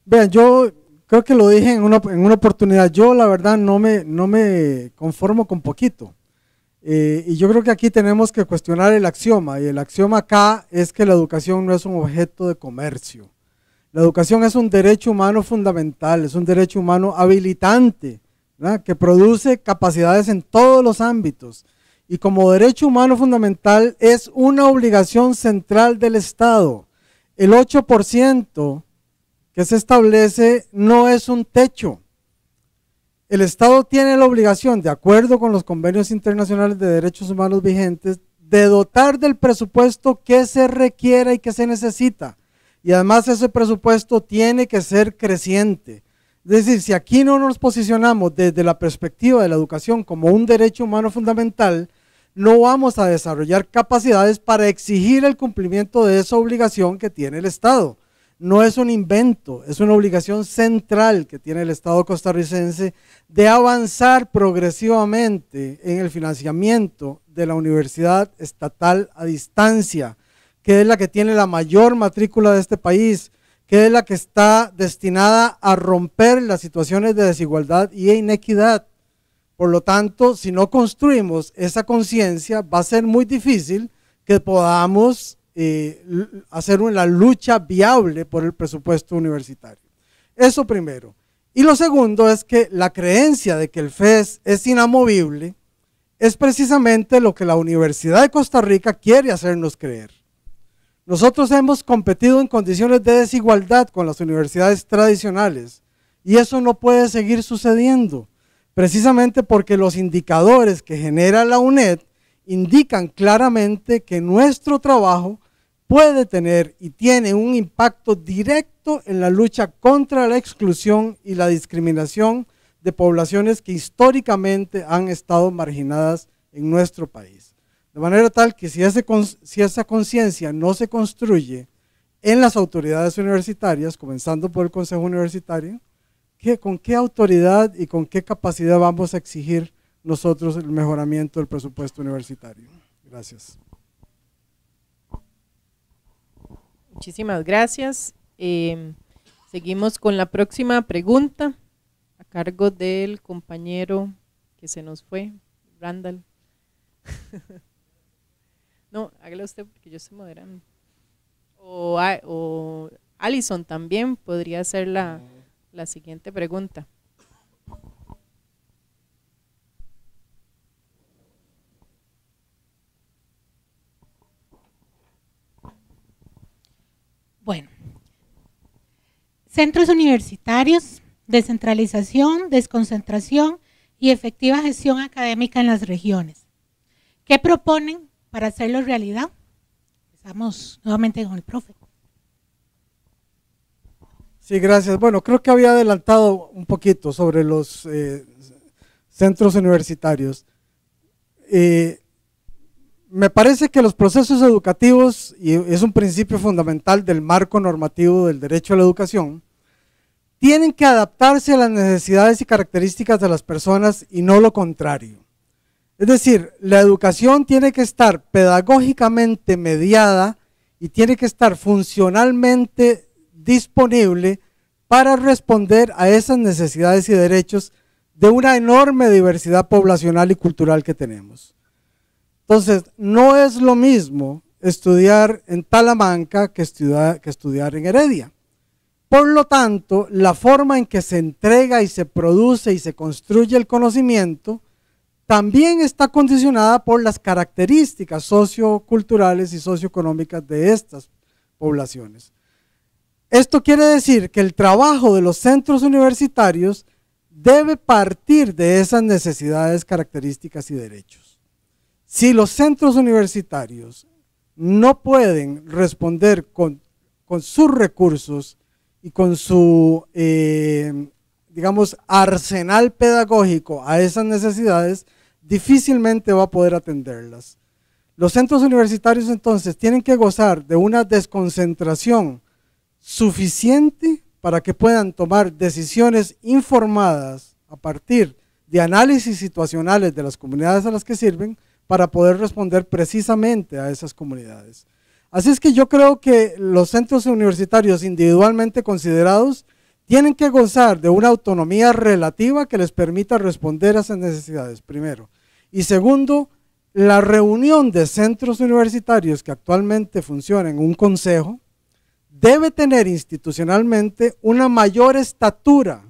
Vean, yo creo que lo dije en una, oportunidad, yo la verdad no me, no me conformo con poquito. Eh, y yo creo que aquí tenemos que cuestionar el axioma, y el axioma acá es que la educación no es un objeto de comercio. La educación es un derecho humano fundamental, es un derecho humano habilitante, que produce capacidades en todos los ámbitos. Y como derecho humano fundamental es una obligación central del Estado. El 8% que se establece no es un techo. El Estado tiene la obligación, de acuerdo con los convenios internacionales de derechos humanos vigentes, de dotar del presupuesto que se requiera y que se necesita y además ese presupuesto tiene que ser creciente. Es decir, si aquí no nos posicionamos desde la perspectiva de la educación como un derecho humano fundamental, no vamos a desarrollar capacidades para exigir el cumplimiento de esa obligación que tiene el Estado. No es un invento, es una obligación central que tiene el Estado costarricense de avanzar progresivamente en el financiamiento de la universidad estatal a distancia que es la que tiene la mayor matrícula de este país, que es la que está destinada a romper las situaciones de desigualdad y inequidad. Por lo tanto, si no construimos esa conciencia, va a ser muy difícil que podamos eh, hacer una lucha viable por el presupuesto universitario. Eso primero. Y lo segundo es que la creencia de que el FES es inamovible es precisamente lo que la Universidad de Costa Rica quiere hacernos creer. Nosotros hemos competido en condiciones de desigualdad con las universidades tradicionales y eso no puede seguir sucediendo, precisamente porque los indicadores que genera la UNED indican claramente que nuestro trabajo puede tener y tiene un impacto directo en la lucha contra la exclusión y la discriminación de poblaciones que históricamente han estado marginadas en nuestro país. De manera tal que si, esa conciencia no se construye en las autoridades universitarias, comenzando por el Consejo Universitario, ¿con qué autoridad y con qué capacidad vamos a exigir nosotros el mejoramiento del presupuesto universitario? Gracias. Muchísimas gracias. Em, seguimos con la próxima pregunta a cargo del compañero que se nos fue, Randall. No, hágale usted porque yo estoy moderando. O, o Alison también podría hacer la, la siguiente pregunta. Bueno, centros universitarios, descentralización, desconcentración y efectiva gestión académica en las regiones. ¿Qué proponen para hacerlo realidad. Estamos nuevamente con el profe. Sí, gracias. Bueno, creo que había adelantado un poquito sobre los eh, centros universitarios. Eh, me parece que los procesos educativos, y es un principio fundamental del marco normativo del derecho a la educación, tienen que adaptarse a las necesidades y características de las personas y no lo contrario. Es decir, la educación tiene que estar pedagógicamente mediada y tiene que estar funcionalmente disponible para responder a esas necesidades y derechos de una enorme diversidad poblacional y cultural que tenemos. Entonces, no es lo mismo estudiar en Talamanca que estudiar, que estudiar en Heredia. Por lo tanto, la forma en que se entrega y se produce y se construye el conocimiento también está condicionada por las características socioculturales y socioeconómicas de estas poblaciones. Esto quiere decir que el trabajo de los centros universitarios debe partir de esas necesidades, características y derechos. Si los centros universitarios no pueden responder con, sus recursos y con su, eh, digamos, arsenal pedagógico a esas necesidades, difícilmente va a poder atenderlas. Los centros universitarios entonces tienen que gozar de una desconcentración suficiente para que puedan tomar decisiones informadas a partir de análisis situacionales de las comunidades a las que sirven para poder responder precisamente a esas comunidades. Así es que yo creo que los centros universitarios individualmente considerados tienen que gozar de una autonomía relativa que les permita responder a esas necesidades, primero. Y segundo, la reunión de centros universitarios que actualmente funciona en un consejo debe tener institucionalmente una mayor estatura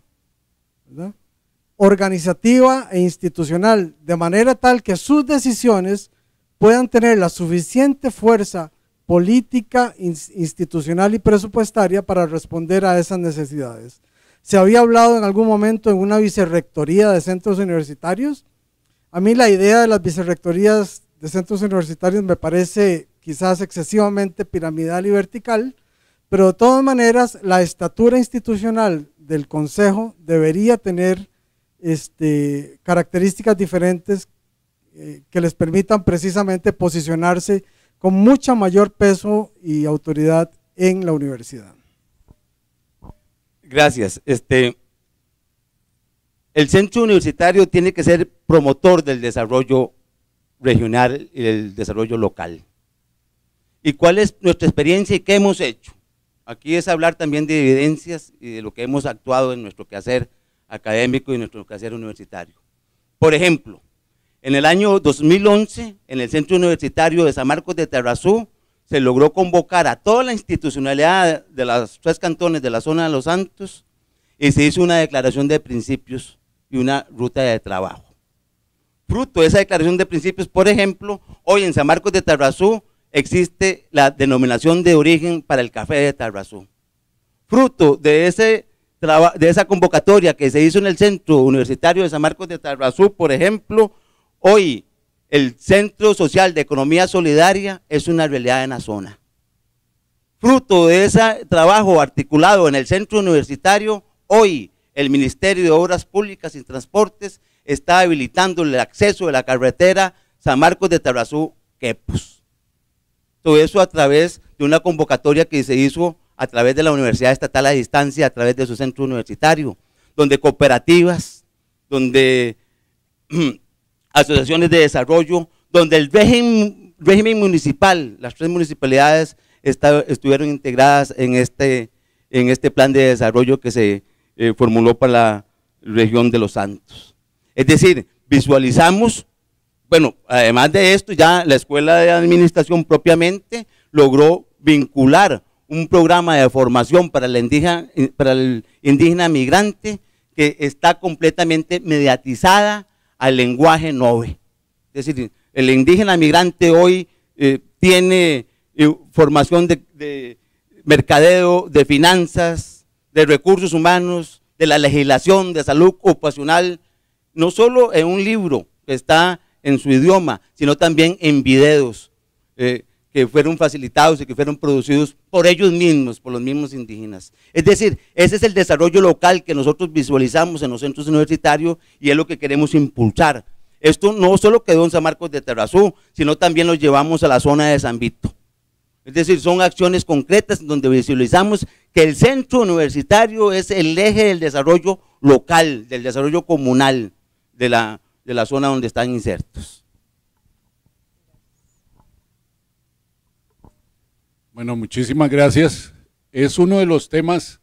organizativa e institucional, de manera tal que sus decisiones puedan tener la suficiente fuerza política, institucional y presupuestaria para responder a esas necesidades. Se había hablado en algún momento en una vicerrectoría de centros universitarios, a mí la idea de las vicerrectorías de centros universitarios me parece quizás excesivamente piramidal y vertical, pero de todas maneras la estatura institucional del Consejo debería tener este, características diferentes eh, que les permitan precisamente posicionarse con mucha mayor peso y autoridad en la universidad. Gracias. Este, el centro universitario tiene que ser promotor del desarrollo regional y del desarrollo local. ¿Y cuál es nuestra experiencia y qué hemos hecho? Aquí es hablar también de evidencias y de lo que hemos actuado en nuestro quehacer académico y nuestro quehacer universitario. Por ejemplo, en el año 2011, en el Centro Universitario de San Marcos de Terrazú, se logró convocar a toda la institucionalidad de los tres cantones de la zona de Los Santos y se hizo una declaración de principios y una ruta de trabajo. Fruto de esa declaración de principios, por ejemplo, hoy en San Marcos de Tarrazú existe la denominación de origen para el café de Tarrazú. Fruto de, ese, de esa convocatoria que se hizo en el Centro Universitario de San Marcos de Tarrazú, por ejemplo, hoy el Centro Social de Economía Solidaria es una realidad en la zona. Fruto de ese trabajo articulado en el Centro Universitario, hoy el Ministerio de Obras Públicas y Transportes está habilitando el acceso de la carretera San Marcos de tarazú Quepos. Todo eso a través de una convocatoria que se hizo a través de la Universidad Estatal a Distancia, a través de su centro universitario, donde cooperativas, donde asociaciones de desarrollo, donde el régimen, municipal, las tres municipalidades estuvieron integradas este, en este plan de desarrollo que se eh, formuló para la región de los santos. Es decir, visualizamos, bueno, además de esto, ya la Escuela de Administración propiamente logró vincular un programa de formación para, la indígena, eh, para el indígena migrante que está completamente mediatizada al lenguaje nove. Es decir, el indígena migrante hoy eh, tiene formación de, de mercadeo, de finanzas, de recursos humanos, de la legislación de salud ocupacional, no solo en un libro que está en su idioma, sino también en videos eh, que fueron facilitados y que fueron producidos por ellos mismos, por los mismos indígenas. Es decir, ese es el desarrollo local que nosotros visualizamos en los centros universitarios y es lo que queremos impulsar. Esto no solo quedó en San Marcos de Terrazú, sino también lo llevamos a la zona de San Vito. Es decir, son acciones concretas donde visualizamos que el centro universitario es el eje del desarrollo local, del desarrollo comunal de la, zona donde están insertos. Bueno, muchísimas gracias. Es uno de los temas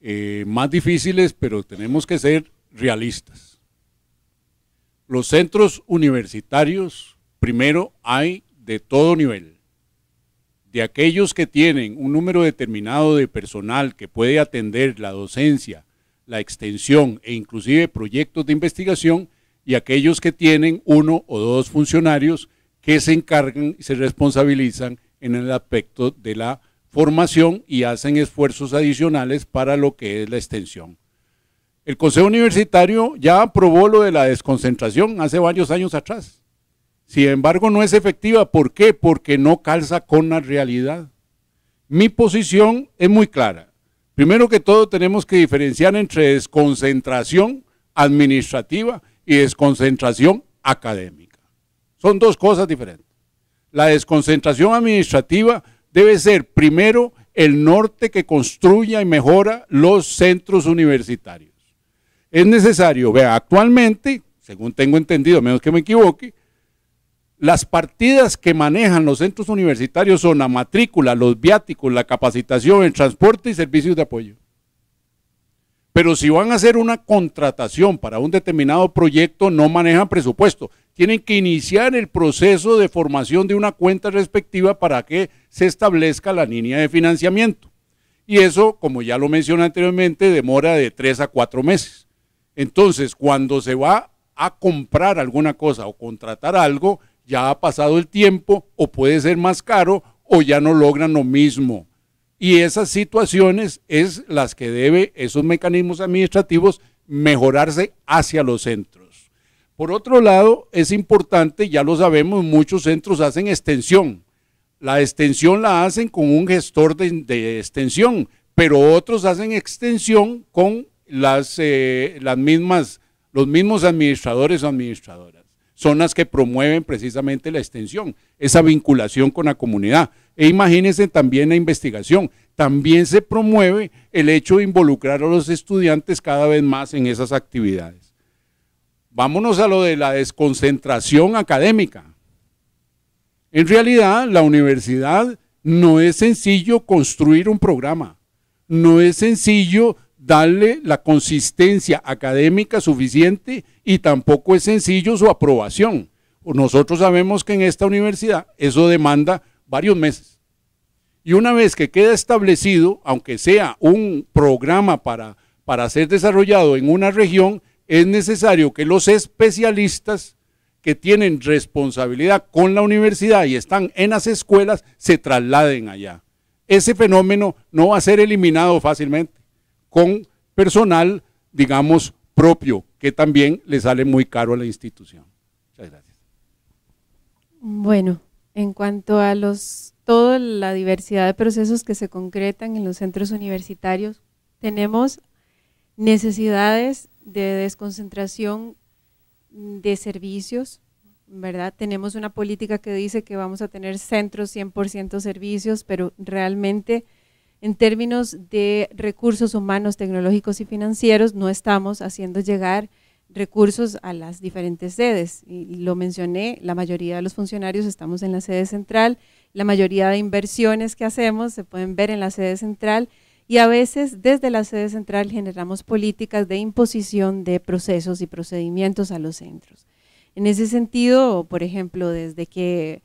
eh, más difíciles, pero tenemos que ser realistas. Los centros universitarios, primero, hay de todo nivel de aquellos que tienen un número determinado de personal que puede atender la docencia, la extensión e inclusive proyectos de investigación, y aquellos que tienen uno o dos funcionarios que se encargan y se responsabilizan en el aspecto de la formación y hacen esfuerzos adicionales para lo que es la extensión. El Consejo Universitario ya aprobó lo de la desconcentración hace varios años atrás. Sin embargo, no es efectiva. ¿Por qué? Porque no calza con la realidad. Mi posición es muy clara. Primero que todo, tenemos que diferenciar entre desconcentración administrativa y desconcentración académica. Son dos cosas diferentes. La desconcentración administrativa debe ser primero el norte que construya y mejora los centros universitarios. Es necesario, vea, actualmente, según tengo entendido, menos que me equivoque, las partidas que manejan los centros universitarios son la matrícula, los viáticos, la capacitación, el transporte y servicios de apoyo. Pero si van a hacer una contratación para un determinado proyecto, no manejan presupuesto. Tienen que iniciar el proceso de formación de una cuenta respectiva para que se establezca la línea de financiamiento. Y eso, como ya lo mencioné anteriormente, demora de tres a cuatro meses. Entonces, cuando se va a comprar alguna cosa o contratar algo, ya ha pasado el tiempo o puede ser más caro o ya no logran lo mismo. Y esas situaciones es las que debe esos mecanismos administrativos mejorarse hacia los centros. Por otro lado, es importante, ya lo sabemos, muchos centros hacen extensión. La extensión la hacen con un gestor de, extensión, pero otros hacen extensión con las, eh, las mismas, los mismos administradores o administradoras son las que promueven precisamente la extensión, esa vinculación con la comunidad. E imagínense también la investigación. También se promueve el hecho de involucrar a los estudiantes cada vez más en esas actividades. Vámonos a lo de la desconcentración académica. En realidad, la universidad no es sencillo construir un programa. No es sencillo darle la consistencia académica suficiente y tampoco es sencillo su aprobación. Nosotros sabemos que en esta universidad eso demanda varios meses. Y una vez que queda establecido, aunque sea un programa para, para ser desarrollado en una región, es necesario que los especialistas que tienen responsabilidad con la universidad y están en las escuelas se trasladen allá. Ese fenómeno no va a ser eliminado fácilmente con personal, digamos, propio, que también le sale muy caro a la institución. Muchas gracias. Bueno, en cuanto a toda la diversidad de procesos que se concretan en los centros universitarios, tenemos necesidades de desconcentración de servicios, ¿verdad? Tenemos una política que dice que vamos a tener centros 100% servicios, pero realmente en términos de recursos humanos, tecnológicos y financieros, no estamos haciendo llegar recursos a las diferentes sedes. Y lo mencioné, la mayoría de los funcionarios estamos en la sede central, la mayoría de inversiones que hacemos se pueden ver en la sede central y a veces desde la sede central generamos políticas de imposición de procesos y procedimientos a los centros. En ese sentido, por ejemplo, desde que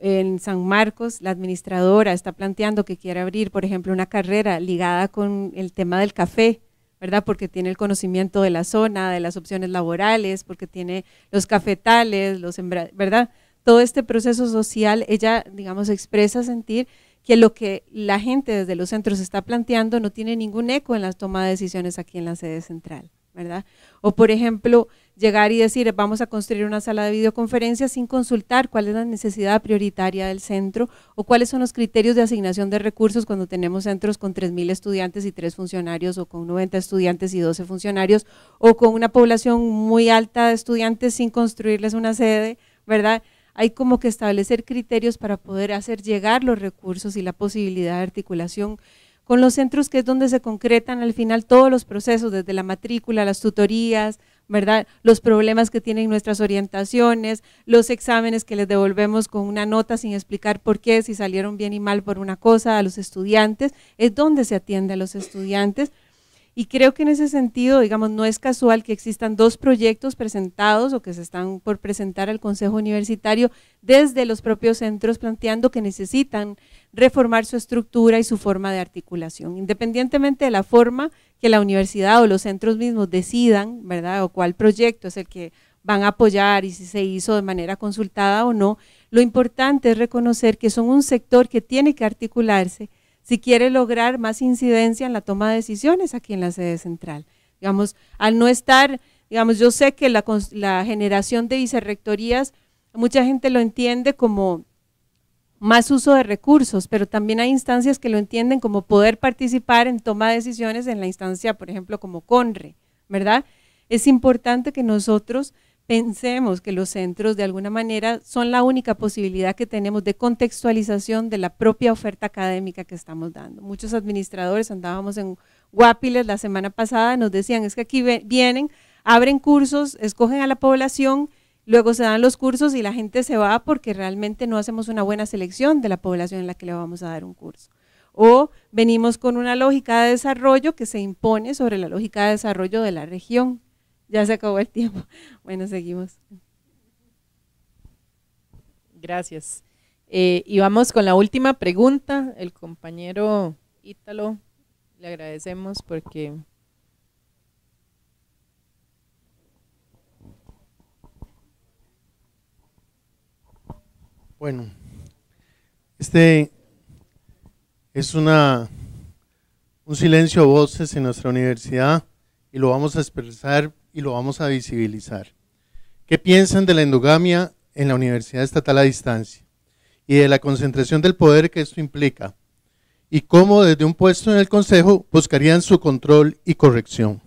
en San Marcos, la administradora está planteando que quiere abrir, por ejemplo, una carrera ligada con el tema del café, ¿verdad? Porque tiene el conocimiento de la zona, de las opciones laborales, porque tiene los cafetales, los ¿verdad? Todo este proceso social, ella, digamos, expresa sentir que lo que la gente desde los centros está planteando no tiene ningún eco en las toma de decisiones aquí en la sede central, ¿verdad? O, por ejemplo, llegar y decir, vamos a construir una sala de videoconferencia sin consultar cuál es la necesidad prioritaria del centro o cuáles son los criterios de asignación de recursos cuando tenemos centros con 3.000 estudiantes y 3 funcionarios o con 90 estudiantes y 12 funcionarios o con una población muy alta de estudiantes sin construirles una sede, ¿verdad?, hay como que establecer criterios para poder hacer llegar los recursos y la posibilidad de articulación con los centros que es donde se concretan al final todos los procesos, desde la matrícula, las tutorías, ¿verdad? Los problemas que tienen nuestras orientaciones, los exámenes que les devolvemos con una nota sin explicar por qué, si salieron bien y mal por una cosa a los estudiantes, es donde se atiende a los estudiantes. Y creo que en ese sentido, digamos, no es casual que existan dos proyectos presentados o que se están por presentar al Consejo Universitario desde los propios centros planteando que necesitan reformar su estructura y su forma de articulación. Independientemente de la forma que la universidad o los centros mismos decidan, ¿verdad? O cuál proyecto es el que van a apoyar y si se hizo de manera consultada o no, lo importante es reconocer que son un sector que tiene que articularse si quiere lograr más incidencia en la toma de decisiones aquí en la sede central. Digamos, al no estar, digamos, yo sé que la, generación de vicerrectorías, mucha gente lo entiende como más uso de recursos, pero también hay instancias que lo entienden como poder participar en toma de decisiones en la instancia, por ejemplo, como CONRE, ¿verdad? Es importante que nosotros pensemos que los centros de alguna manera son la única posibilidad que tenemos de contextualización de la propia oferta académica que estamos dando. Muchos administradores andábamos en Guapiles la semana pasada, nos decían, es que aquí vienen, abren cursos, escogen a la población, Luego se dan los cursos y la gente se va porque realmente no hacemos una buena selección de la población en la que le vamos a dar un curso. O venimos con una lógica de desarrollo que se impone sobre la lógica de desarrollo de la región. Ya se acabó el tiempo. Bueno, seguimos. Gracias. Eh, y vamos con la última pregunta. El compañero Ítalo, le agradecemos porque Bueno, este es una, un silencio a voces en nuestra universidad y lo vamos a expresar y lo vamos a visibilizar. ¿Qué piensan de la endogamia en la Universidad Estatal a Distancia y de la concentración del poder que esto implica? y cómo desde un puesto en el Consejo buscarían su control y corrección.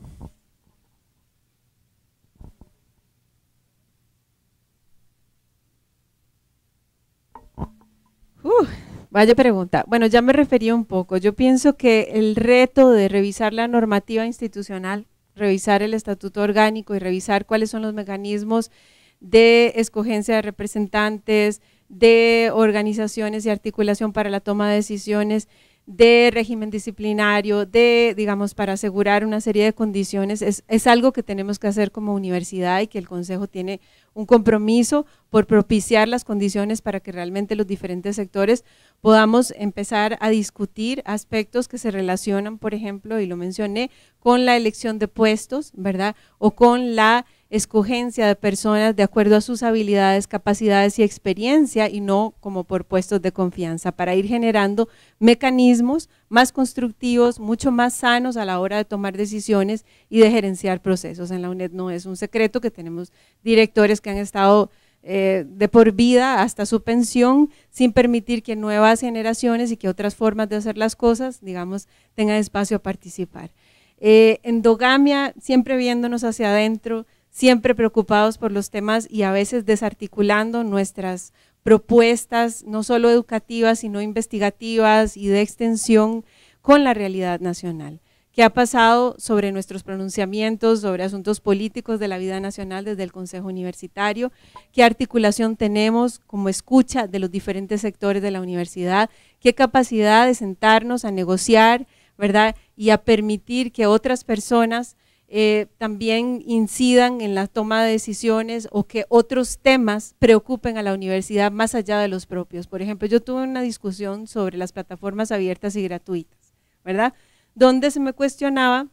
Vaya pregunta. Bueno, ya me referí un poco. Yo pienso que el reto de revisar la normativa institucional, revisar el estatuto orgánico y revisar cuáles son los mecanismos de escogencia de representantes, de organizaciones y articulación para la toma de decisiones, de régimen disciplinario, de, digamos, para asegurar una serie de condiciones, es, algo que tenemos que hacer como universidad y que el Consejo tiene un compromiso por propiciar las condiciones para que realmente los diferentes sectores podamos empezar a discutir aspectos que se relacionan, por ejemplo, y lo mencioné, con la elección de puestos, ¿verdad? O con la escogencia de personas de acuerdo a sus habilidades, capacidades y experiencia y no como por puestos de confianza, para ir generando mecanismos más constructivos, mucho más sanos a la hora de tomar decisiones y de gerenciar procesos. En la UNED no es un secreto que tenemos directores que han estado eh, de por vida hasta su pensión, sin permitir que nuevas generaciones y que otras formas de hacer las cosas, digamos, tengan espacio a participar. Eh, endogamia, siempre viéndonos hacia adentro, siempre preocupados por los temas y a veces desarticulando nuestras propuestas, no solo educativas, sino investigativas y de extensión con la realidad nacional. ¿Qué ha pasado sobre nuestros pronunciamientos, sobre asuntos políticos de la vida nacional desde el Consejo Universitario? ¿Qué articulación tenemos como escucha de los diferentes sectores de la universidad? ¿Qué capacidad de sentarnos a negociar, verdad? Y a permitir que otras personas eh, también incidan en la toma de decisiones o que otros temas preocupen a la universidad más allá de los propios. Por ejemplo, yo tuve una discusión sobre las plataformas abiertas y gratuitas, ¿verdad? Donde se me cuestionaba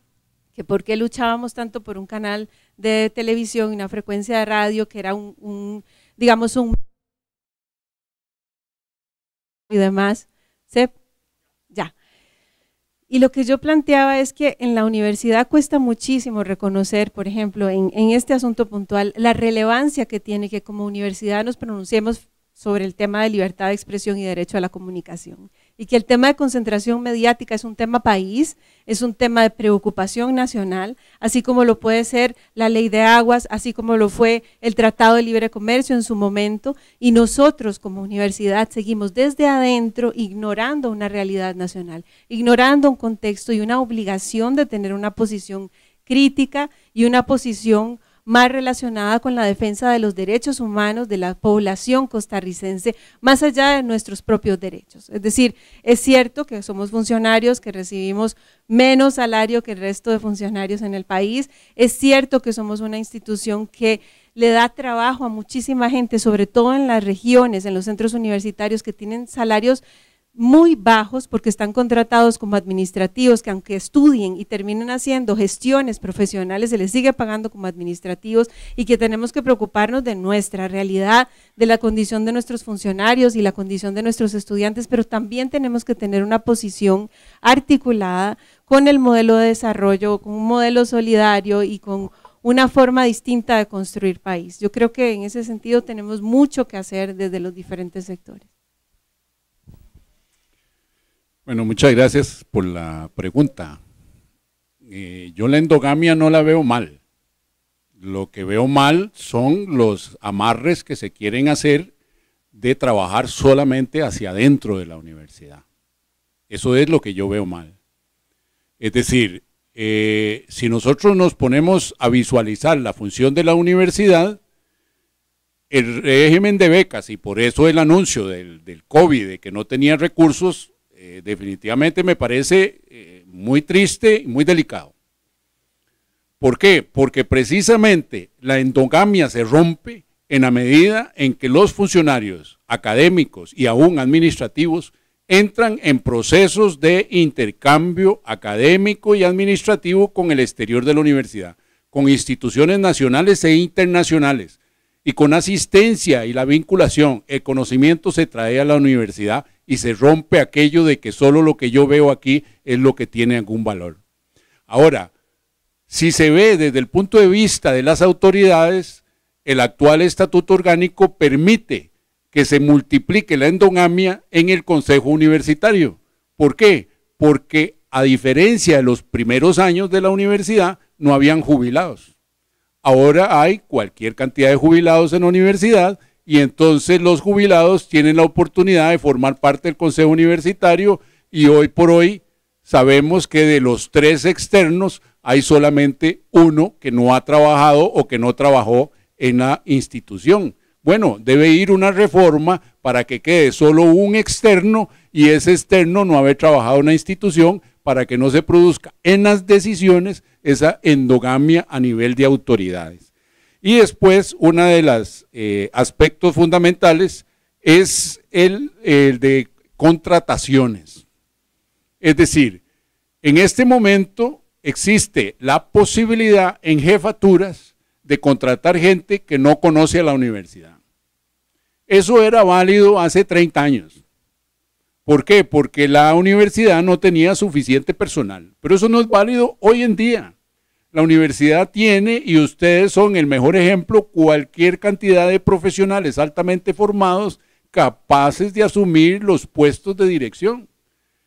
que por qué luchábamos tanto por un canal de televisión y una frecuencia de radio que era un, digamos, un y demás. Y lo que yo planteaba es que en la universidad cuesta muchísimo reconocer, por ejemplo, en, este asunto puntual, la relevancia que tiene que como universidad nos pronunciemos sobre el tema de libertad de expresión y derecho a la comunicación y que el tema de concentración mediática es un tema país, es un tema de preocupación nacional, así como lo puede ser la ley de aguas, así como lo fue el Tratado de Libre Comercio en su momento, y nosotros como universidad seguimos desde adentro ignorando una realidad nacional, ignorando un contexto y una obligación de tener una posición crítica y una posición más relacionada con la defensa de los derechos humanos de la población costarricense, más allá de nuestros propios derechos. Es decir, es cierto que somos funcionarios, que recibimos menos salario que el resto de funcionarios en el país, es cierto que somos una institución que le da trabajo a muchísima gente, sobre todo en las regiones, en los centros universitarios que tienen salarios muy bajos porque están contratados como administrativos que aunque estudien y terminen haciendo gestiones profesionales, se les sigue pagando como administrativos y que tenemos que preocuparnos de nuestra realidad, de la condición de nuestros funcionarios y la condición de nuestros estudiantes, pero también tenemos que tener una posición articulada con el modelo de desarrollo, con un modelo solidario y con una forma distinta de construir país. Yo creo que en ese sentido tenemos mucho que hacer desde los diferentes sectores. Bueno, muchas gracias por la pregunta. Eh, yo la endogamia no la veo mal. Lo que veo mal son los amarres que se quieren hacer de trabajar solamente hacia adentro de la universidad. Eso es lo que yo veo mal. Es decir, eh, si nosotros nos ponemos a visualizar la función de la universidad, el régimen de becas y por eso el anuncio del, del COVID de que no tenía recursos eh, definitivamente me parece eh, muy triste y muy delicado. ¿Por qué? Porque precisamente la endogamia se rompe en la medida en que los funcionarios académicos y aún administrativos entran en procesos de intercambio académico y administrativo con el exterior de la universidad, con instituciones nacionales e internacionales, y con asistencia y la vinculación, el conocimiento se trae a la universidad y se rompe aquello de que solo lo que yo veo aquí es lo que tiene algún valor. Ahora, si se ve desde el punto de vista de las autoridades, el actual estatuto orgánico permite que se multiplique la endogamia en el Consejo Universitario. ¿Por qué? Porque a diferencia de los primeros años de la universidad, no habían jubilados. Ahora hay cualquier cantidad de jubilados en la universidad y entonces los jubilados tienen la oportunidad de formar parte del Consejo Universitario y hoy por hoy sabemos que de los tres externos hay solamente uno que no ha trabajado o que no trabajó en la institución. Bueno, debe ir una reforma para que quede solo un externo y ese externo no haber trabajado en la institución para que no se produzca en las decisiones esa endogamia a nivel de autoridades. Y después, uno de los eh, aspectos fundamentales es el, el de contrataciones. Es decir, en este momento existe la posibilidad en jefaturas de contratar gente que no conoce a la universidad. Eso era válido hace 30 años. ¿Por qué? Porque la universidad no tenía suficiente personal. Pero eso no es válido hoy en día la universidad tiene y ustedes son el mejor ejemplo, cualquier cantidad de profesionales altamente formados capaces de asumir los puestos de dirección.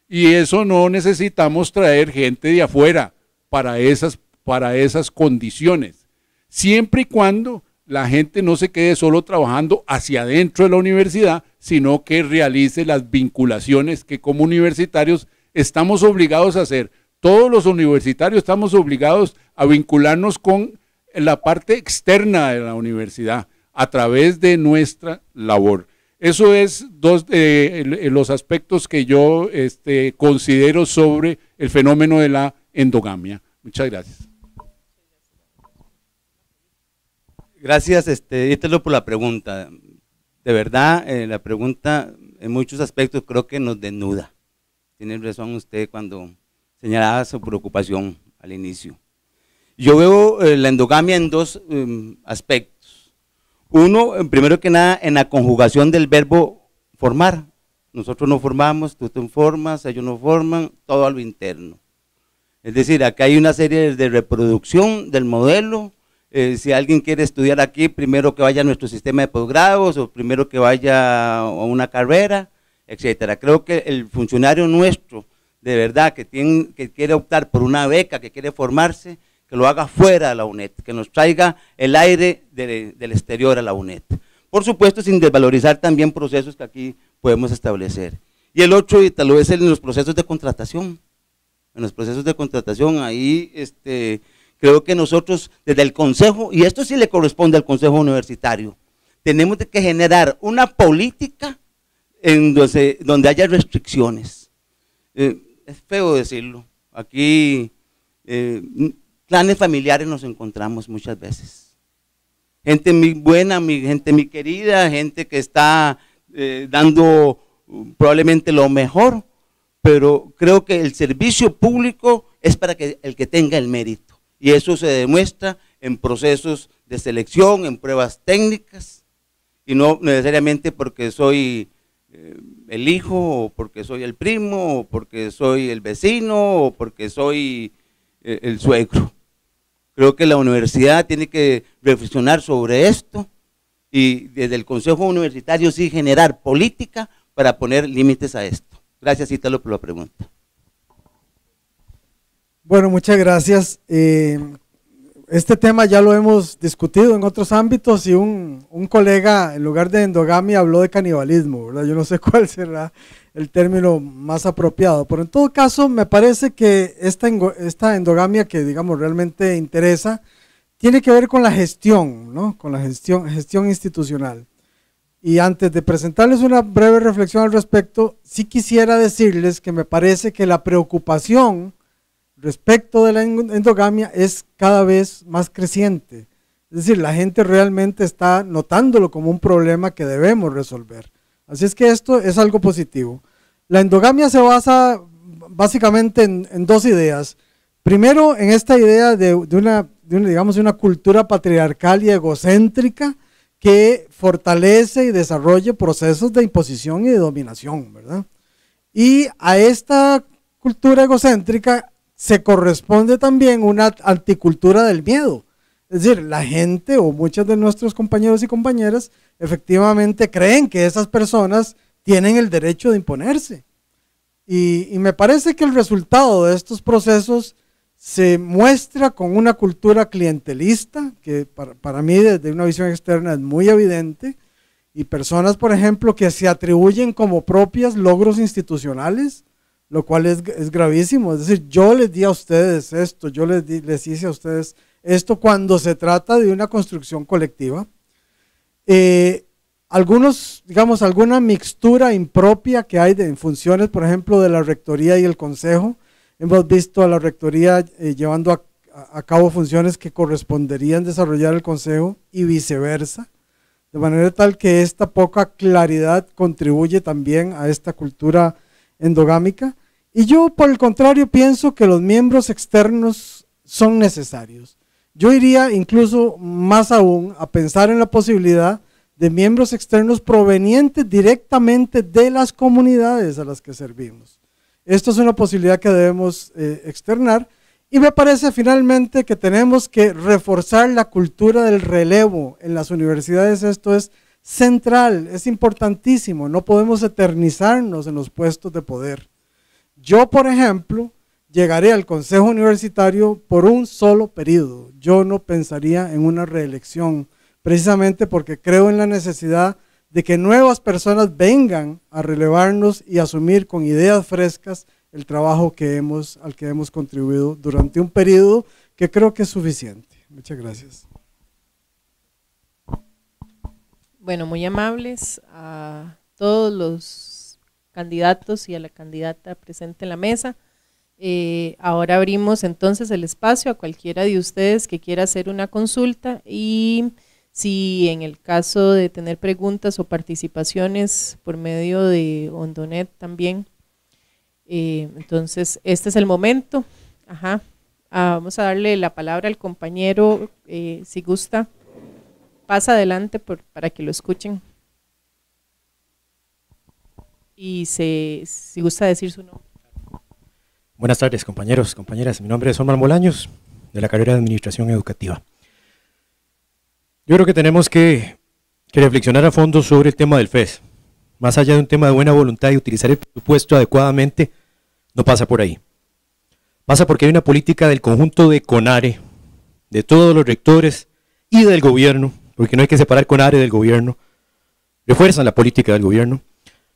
Y eso no necesitamos traer gente de afuera para esas, para esas condiciones. Siempre y cuando la gente no se quede solo trabajando hacia adentro de la universidad, sino que realice las vinculaciones que como universitarios estamos obligados a hacer todos los universitarios estamos obligados a vincularnos con la parte externa de la universidad a través de nuestra labor. Eso es dos de eh, los aspectos que yo este, considero sobre el fenómeno de la endogamia. Muchas gracias. Gracias, este, este por la pregunta. De verdad, eh, la pregunta en muchos aspectos creo que nos desnuda. Tiene razón usted cuando señalaba su preocupación al inicio. Yo veo eh, la endogamia en dos em, aspectos. Uno, em, primero que nada, en la conjugación del verbo formar. Nosotros no formamos, tú te formas, ellos no forman, todo a lo interno. Es decir, acá hay una serie de reproducción del modelo. Eh, si alguien quiere estudiar aquí, primero que vaya a nuestro sistema de posgrados o primero que vaya a una carrera, etcétera. Creo que el funcionario nuestro de verdad que, tiene, que quiere optar por una beca, que quiere formarse, que lo haga fuera de la UNED, que nos traiga el aire del exterior a la UNED. Por supuesto, sin desvalorizar también procesos que aquí podemos establecer. Y el otro, y tal vez en los procesos de contratación. En los procesos de contratación, ahí este, creo que nosotros desde el Consejo, y esto sí le corresponde al Consejo Universitario, tenemos que generar una política en donde, haya restricciones. Eh, es feo decirlo. Aquí eh, planes familiares nos encontramos muchas veces. Gente muy buena, gente muy querida, gente que está eh, dando uh, probablemente lo mejor, pero creo que el servicio público es para que el que tenga el mérito. Y eso se demuestra en procesos de selección, en pruebas técnicas, y no necesariamente porque soy... Eh, el hijo, o porque soy el primo, o porque soy el vecino, o porque soy eh, el, suegro. Creo que la universidad tiene que reflexionar sobre esto y desde el Consejo Universitario sí generar política para poner límites a esto. Gracias, Ítalo, por la pregunta. Bueno, muchas gracias. Eh, este tema ya lo hemos discutido en otros ámbitos y un, colega, en lugar de endogamia, habló de canibalismo, ¿verdad? Yo no sé cuál será el término más apropiado, pero en todo caso me parece que esta, esta endogamia que digamos realmente interesa tiene que ver con la gestión, ¿no? Con la gestión, gestión institucional. Y antes de presentarles una breve reflexión al respecto, sí quisiera decirles que me parece que la preocupación respecto de la endogamia es cada vez más creciente. Es decir, la gente realmente está notándolo como un problema que debemos resolver. Así es que esto es algo positivo. La endogamia se basa básicamente en, dos ideas. Primero, en esta idea de, una, digamos, una cultura patriarcal y egocéntrica que fortalece y desarrolla procesos de imposición y de dominación, ¿verdad? Y a esta cultura egocéntrica se corresponde también una anticultura del miedo. Es decir, la gente o muchos de nuestros compañeros y compañeras efectivamente creen que esas personas tienen el derecho de imponerse. Y, me parece que el resultado de estos procesos se muestra con una cultura clientelista, que para, para, mí desde una visión externa es muy evidente, y personas, por ejemplo, que se atribuyen como propias logros institucionales, lo cual es, es, gravísimo. Es decir, yo les di a ustedes esto, yo les, hice a ustedes esto cuando se trata de una construcción colectiva. Eh, algunos, digamos, alguna mixtura impropia que hay de, en funciones, por ejemplo, de la rectoría y el consejo. Hemos visto a la rectoría eh, llevando a, cabo funciones que corresponderían desarrollar el consejo y viceversa. De manera tal que esta poca claridad contribuye también a esta cultura endogámica. Y yo, por el contrario, pienso que los miembros externos son necesarios. Yo iría incluso más aún a pensar en la posibilidad de miembros externos provenientes directamente de las comunidades a las que servimos. Esto es una posibilidad que debemos eh, externar y me parece finalmente que tenemos que reforzar la cultura del relevo en las universidades. Esto es central, es importantísimo. No podemos eternizarnos en los puestos de poder. Yo, por ejemplo, llegaré al Consejo Universitario por un solo periodo. Yo no pensaría en una reelección, precisamente porque creo en la necesidad de que nuevas personas vengan a relevarnos y asumir con ideas frescas el trabajo que hemos, al que hemos contribuido durante un periodo que creo que es suficiente. Muchas gracias. Bueno, muy amables a todos los candidatos y a la candidata presente en la mesa. Eh, ahora abrimos entonces el espacio a cualquiera de ustedes que quiera hacer una consulta y si en el caso de tener preguntas o participaciones por medio de Ondonet también. Eh, entonces, este es el momento. Ajá. Ah, vamos a darle la palabra al compañero, eh, si gusta. Pasa adelante para que lo escuchen y si gusta decir su nombre. Buenas tardes, compañeros, compañeras. Mi nombre es Omar Molaños, de la carrera de Administración Educativa. Yo creo que tenemos que, que reflexionar a fondo sobre el tema del FES. Más allá de un tema de buena voluntad y utilizar el presupuesto adecuadamente, no pasa por ahí. Pasa porque hay una política del conjunto de CONARE, de todos los rectores y del gobierno, porque no hay que separar CONARE del gobierno, refuerzan la política del gobierno,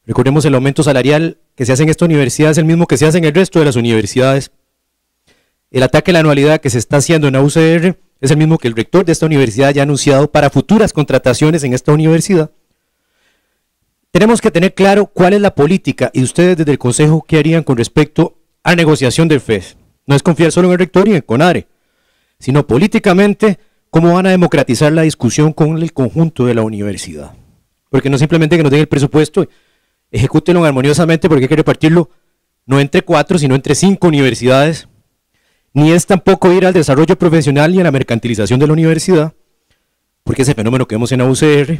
Recordemos el aumento salarial que se hace en esta universidad es el mismo que se hace en el resto de las universidades. El ataque a la anualidad que se está haciendo en la UCR es el mismo que el rector de esta universidad ya ha anunciado para futuras contrataciones en esta universidad. Tenemos que tener claro cuál es la política y ustedes desde el Consejo qué harían con respecto a negociación del FES. No es confiar solo en el rector y en CONARE, sino políticamente cómo van a democratizar la discusión con el conjunto de la universidad. Porque no simplemente que nos den el presupuesto ejecútenlo armoniosamente porque hay que repartirlo no entre cuatro, sino entre cinco universidades. Ni es tampoco ir al desarrollo profesional y a la mercantilización de la universidad, porque ese fenómeno que vemos en la UCR,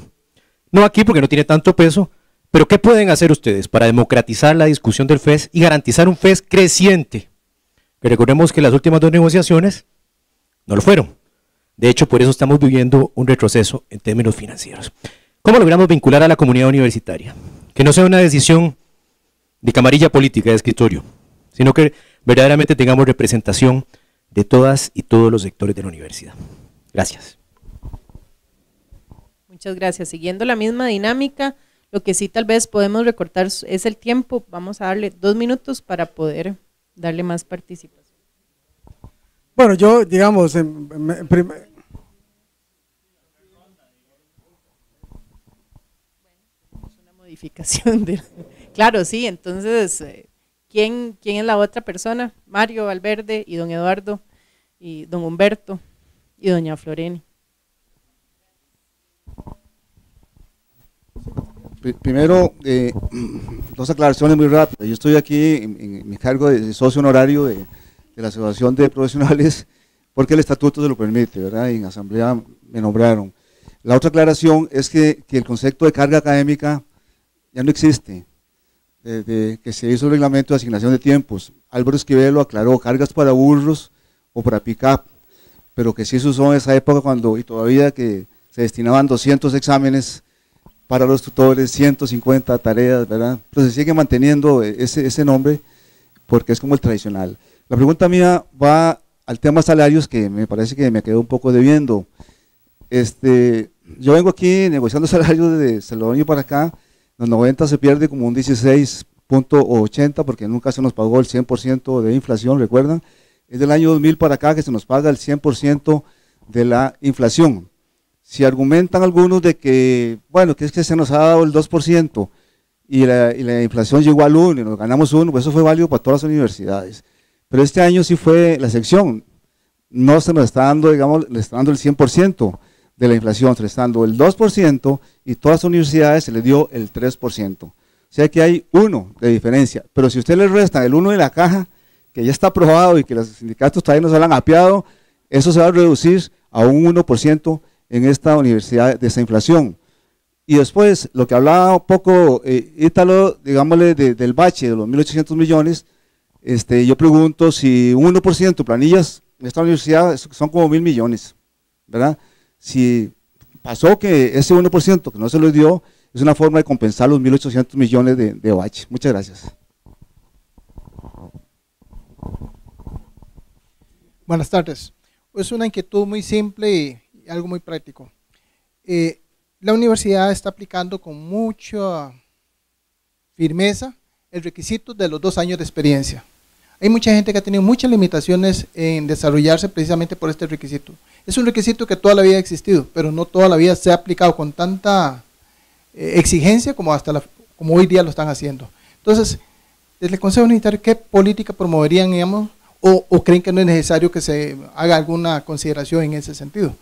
no aquí porque no tiene tanto peso, pero ¿qué pueden hacer ustedes para democratizar la discusión del FES y garantizar un FES creciente? recordemos que las últimas dos negociaciones no lo fueron. De hecho, por eso estamos viviendo un retroceso en términos financieros. ¿Cómo logramos vincular a la comunidad universitaria? Que no sea una decisión de camarilla política de escritorio, sino que verdaderamente tengamos representación de todas y todos los sectores de la universidad. Gracias. Muchas gracias. Siguiendo la misma dinámica, lo que sí tal vez podemos recortar es el tiempo. Vamos a darle dos minutos para poder darle más participación. Bueno, yo, digamos, em, em, em, claro, sí, entonces, eh, ¿quién, ¿quién es la otra persona? Mario Valverde y don Eduardo y don Humberto y doña Floreni. Primero, eh, dos aclaraciones muy rápidas. Yo estoy aquí en, mi cargo de socio honorario de, la Asociación de Profesionales porque el estatuto se lo permite, ¿verdad? Y en asamblea me nombraron. La otra aclaración es que el concepto de carga académica ya no existe. Desde que se hizo el reglamento de asignación de tiempos, Álvaro Esquivel aclaró, cargas para burros o para pick-up, pero que sí se usó esa época cuando, y todavía que se destinaban 200 exámenes para los tutores, 150 tareas, ¿verdad? entonces sigue manteniendo e, ese, nombre porque es como el tradicional. La pregunta mía va al tema salarios que me parece que me quedó un poco debiendo. Este, yo vengo aquí negociando salarios de Salvador para acá los 90 se pierde como un 16.80 porque nunca se nos pagó el 100% de inflación, recuerdan. Es del año 2000 para acá que se nos paga el 100% de la inflación. Si argumentan algunos de que, bueno, que es que se nos ha dado el 2% y la, y la inflación llegó al 1 y nos ganamos 1, pues eso fue válido para todas las universidades. Pero este año sí fue la excepción, no se nos está dando, digamos, le está dando el 100% de la inflación, restando el 2% y todas las universidades se le dio el 3%. O sea que hay uno de diferencia, pero si usted le resta el uno de la caja, que ya está aprobado y que los sindicatos todavía no se lo han apiado, eso se va a reducir a un 1% en esta universidad de esa inflación. Y después, lo que hablaba un poco eh, Ítalo, digámosle, del bache de los 1.800 millones, este, yo pregunto si un 1% planillas en esta universidad son como mil millones, ¿verdad? si pasó que ese 1% que no se lo dio, es una forma de compensar los 1.800 millones de, OH. Muchas gracias. Buenas tardes. Es una inquietud muy simple y algo muy práctico. Eh, la universidad está aplicando con mucha firmeza el requisito de los dos años de experiencia. Hay mucha gente que ha tenido muchas limitaciones en desarrollarse precisamente por este requisito. Es un requisito que toda la vida ha existido, pero no toda la vida se ha aplicado con tanta eh, exigencia como, hasta la, como hoy día lo están haciendo. Entonces, desde el Consejo Unitario, ¿qué política promoverían, digamos, o, creen que no es necesario que se haga alguna consideración en ese sentido?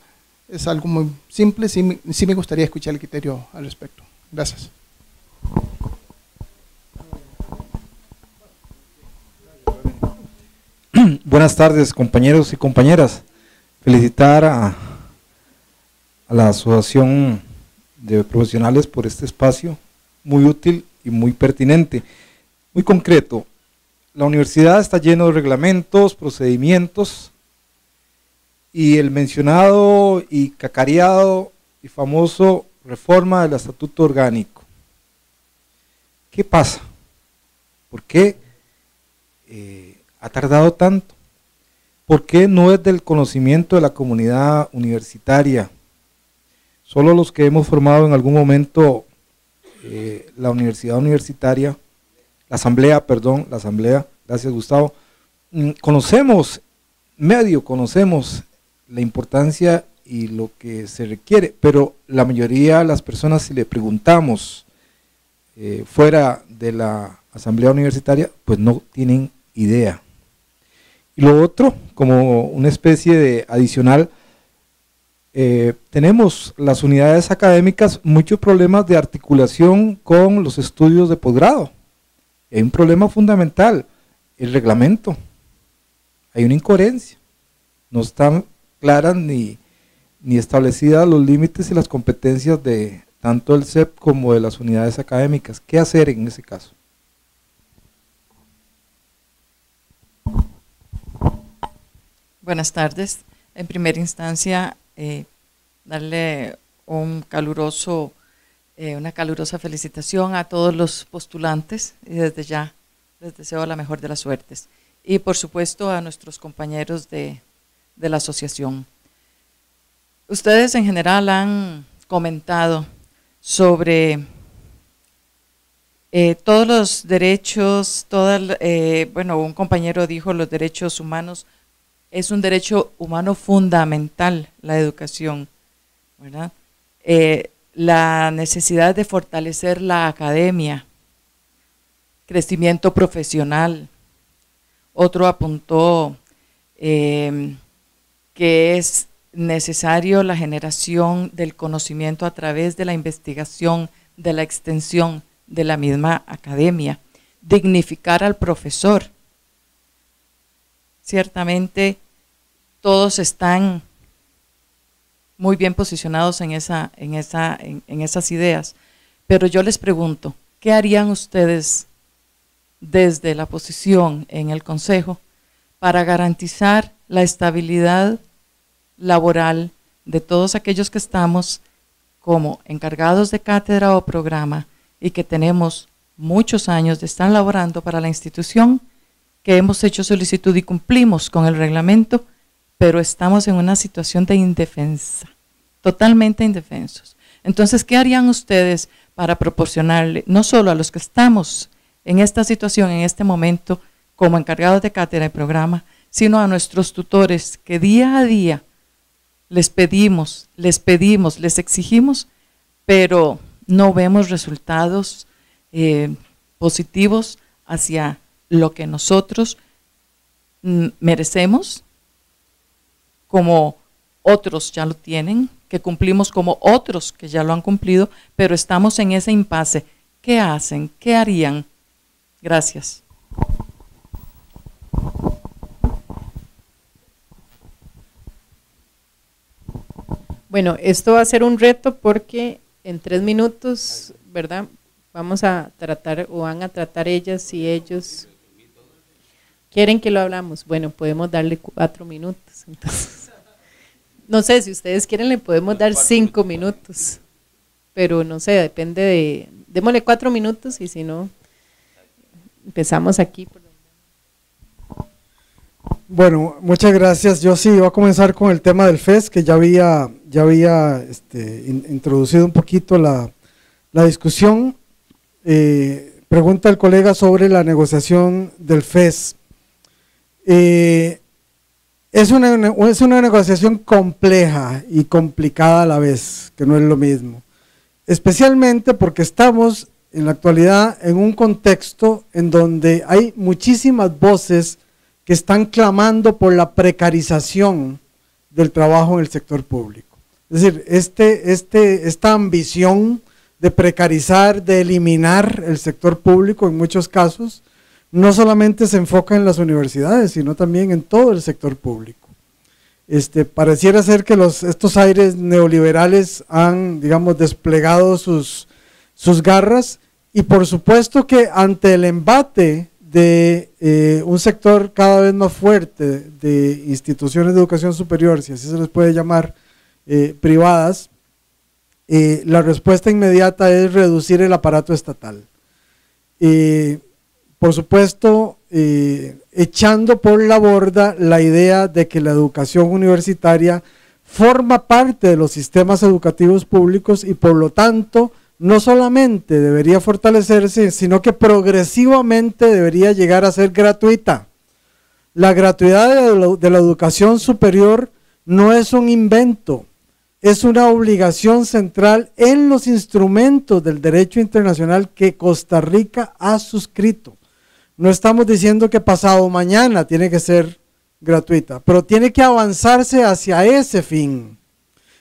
Es algo muy simple, sí me gustaría escuchar el criterio al respecto. Gracias. Buenas tardes, compañeros y compañeras. Felicitar a, la Asociación de Profesionales por este espacio, muy útil y muy pertinente. Muy concreto, la universidad está lleno de reglamentos, procedimientos, y el mencionado y cacareado y famoso reforma del Estatuto Orgánico. ¿Qué pasa? ¿Por qué? Eh, ha tardado tanto? ¿Por qué no es del conocimiento de la comunidad universitaria? Solo los que hemos formado en algún momento eh, la universidad universitaria, la asamblea, perdón, la asamblea, gracias Gustavo, mm, conocemos medio, conocemos la importancia y lo que se requiere, pero la mayoría de las personas si le preguntamos eh, fuera de la asamblea universitaria, pues no tienen idea. Y lo otro, como una especie de adicional, eh, tenemos las unidades académicas muchos problemas de articulación con los estudios de posgrado. Hay un problema fundamental, el reglamento. Hay una incoherencia. No están claras ni, ni establecidas los límites y las competencias de tanto el CEP como de las unidades académicas. ¿Qué hacer en ese caso? Buenas tardes. En primera instancia, eh, darle un caluroso, eh, una calurosa felicitación a todos los postulantes y desde ya les deseo la mejor de las suertes. Y por supuesto a nuestros compañeros de, de la asociación. Ustedes en general han comentado sobre eh, todos los derechos, todas, bueno, un compañero dijo los derechos humanos es un derecho humano fundamental la educación, eh, la necesidad de fortalecer la academia, crecimiento profesional. Otro apuntó em, que es necesario la generación del conocimiento a través de la investigación, de la extensión de la misma academia, dignificar al profesor. Ciertamente todos están muy bien posicionados en, esa, en, esas ideas. Pero yo les pregunto, ¿qué harían ustedes desde la posición en el Consejo para garantizar la estabilidad laboral de todos aquellos que estamos como encargados de cátedra o programa y que tenemos muchos años de estar laborando para la institución, que hemos hecho solicitud y cumplimos con el reglamento pero estamos en una situación de indefensa, totalmente indefensos. Entonces, ¿qué harían ustedes para proporcionarle, no solo a los que estamos en esta situación, en este momento, como encargados de cátedra y programa, sino a nuestros tutores que día a día les pedimos, les pedimos, les exigimos, pero no vemos resultados eh, positivos hacia lo que nosotros mm, merecemos como otros ya lo tienen, que cumplimos como otros que ya lo han cumplido, pero estamos en ese impasse. ¿Qué hacen? ¿Qué harían? Gracias. Bueno, esto va a ser un reto porque en tres minutos, ¿verdad? Vamos a tratar o van a tratar ellas y ellos quieren que lo hablamos. Bueno, podemos darle cuatro minutos entonces. No sé, si ustedes quieren le podemos dar cinco minutos, pero no sé, depende de... Démosle cuatro minutos y si no, empezamos aquí. Bueno, muchas gracias. Yo sí voy a comenzar con el tema del FES, que ya había, ya había este, introducido un poquito la, discusión. Eh, pregunta el colega sobre la negociación del FES. Eh, es una, es una negociación compleja y complicada a la vez, que no es lo mismo. Especialmente porque estamos en la actualidad en un contexto en donde hay muchísimas voces que están clamando por la precarización del trabajo en el sector público. Es decir, este, este, esta ambición de precarizar, de eliminar el sector público en muchos casos, no solamente se enfoca en las universidades, sino también en todo el sector público. Este, pareciera ser que los, estos aires neoliberales han, digamos, desplegado sus, sus garras y por supuesto que ante el embate de eh, un sector cada vez más fuerte de instituciones de educación superior, si así se les puede llamar, eh, privadas, eh, la respuesta inmediata es reducir el aparato estatal por supuesto, eh, echando por la borda la idea de que la educación universitaria forma parte de los sistemas educativos públicos y por lo tanto no solamente debería fortalecerse, sino que progresivamente debería llegar a ser gratuita. La gratuidad de la educación superior no es un invento, es una obligación central en los instrumentos del derecho internacional que Costa Rica ha suscrito. No estamos diciendo que pasado mañana tiene que ser gratuita, pero tiene que avanzarse hacia ese fin.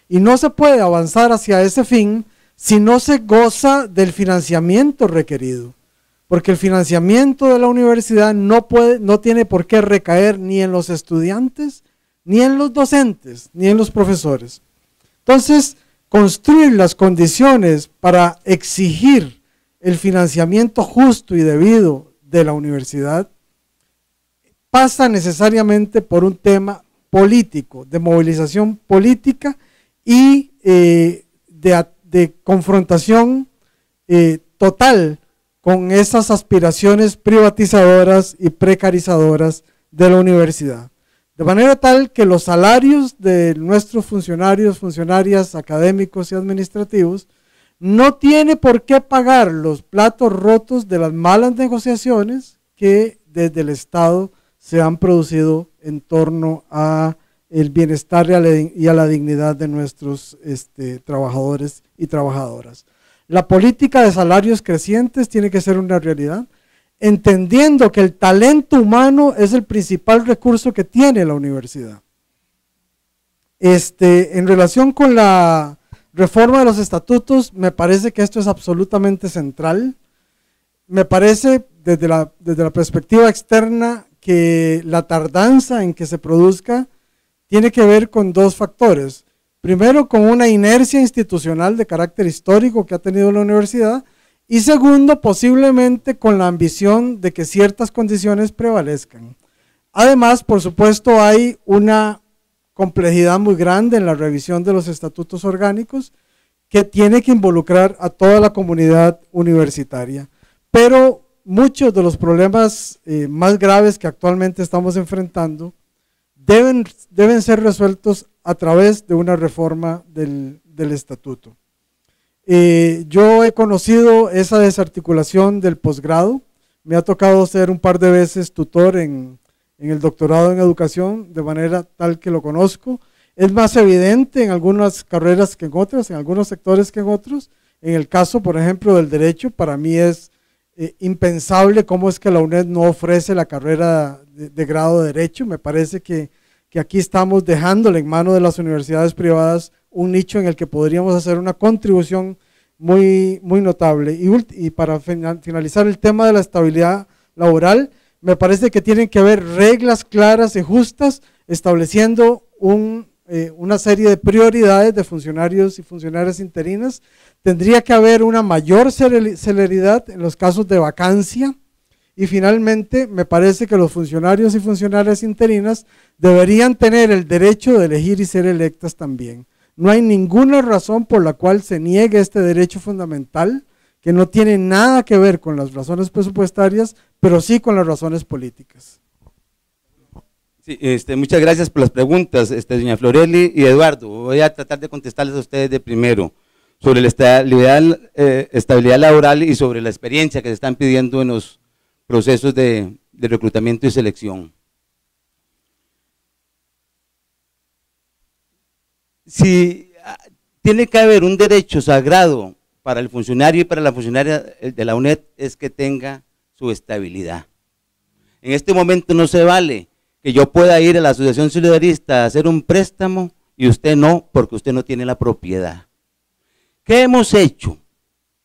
Y no se puede avanzar hacia ese fin si no se goza del financiamiento requerido, porque el financiamiento de la universidad no, puede, no tiene por qué recaer ni en los estudiantes, ni en los docentes, ni en los profesores. Entonces, construir las condiciones para exigir el financiamiento justo y debido de la universidad pasa necesariamente por un tema político, de movilización política y eh, de, confrontación eh, total con esas aspiraciones privatizadoras y precarizadoras de la universidad. De manera tal que los salarios de nuestros funcionarios, funcionarias, académicos y administrativos no tiene por qué pagar los platos rotos de las malas negociaciones que desde el Estado se han producido en torno a el bienestar y a la dignidad de nuestros este, trabajadores y trabajadoras. La política de salarios crecientes tiene que ser una realidad, entendiendo que el talento humano es el principal recurso que tiene la universidad. Este, en relación con la Reforma de los estatutos, me parece que esto es absolutamente central. Me parece, desde la, desde la perspectiva externa, que la tardanza en que se produzca tiene que ver con dos factores. Primero, con una inercia institucional de carácter histórico que ha tenido la universidad. Y segundo, posiblemente con la ambición de que ciertas condiciones prevalezcan. Además, por supuesto, hay una complejidad muy grande en la revisión de los estatutos orgánicos que tiene que involucrar a toda la comunidad universitaria. Pero muchos de los problemas eh, más graves que actualmente estamos enfrentando deben, deben ser resueltos a través de una reforma del, estatuto. Eh, yo he conocido esa desarticulación del posgrado, me ha tocado ser un par de veces tutor en en el doctorado en educación de manera tal que lo conozco. Es más evidente en algunas carreras que en otras, en algunos sectores que en otros. En el caso, por ejemplo, del derecho, para mí es eh, impensable cómo es que la UNED no ofrece la carrera de, grado de derecho. Me parece que, que aquí estamos dejándole en manos de las universidades privadas un nicho en el que podríamos hacer una contribución muy, muy notable. Y, y para finalizar el tema de la estabilidad laboral, me parece que tienen que haber reglas claras y justas estableciendo eh, una serie de prioridades de funcionarios y funcionarias interinas. Tendría que haber una mayor celeridad en los casos de vacancia. Y finalmente, me parece que los funcionarios y funcionarias interinas deberían tener el derecho de elegir y ser electas también. No hay ninguna razón por la cual se niegue este derecho fundamental que no tiene nada que ver con las razones presupuestarias, pero sí con las razones políticas. Este, muchas gracias por las preguntas, este, doña Florelli y Eduardo. Voy a tratar de contestarles a ustedes de primero sobre la eh, estabilidad, laboral y sobre la experiencia que se están pidiendo en los procesos de, de reclutamiento y selección. Si ah, tiene que haber un derecho sagrado para el funcionario y para la funcionaria de la UNED es que tenga su estabilidad. En este momento no se vale que yo pueda ir a la Asociación Solidarista a hacer un préstamo y usted no, porque usted no tiene la propiedad. ¿Qué hemos hecho?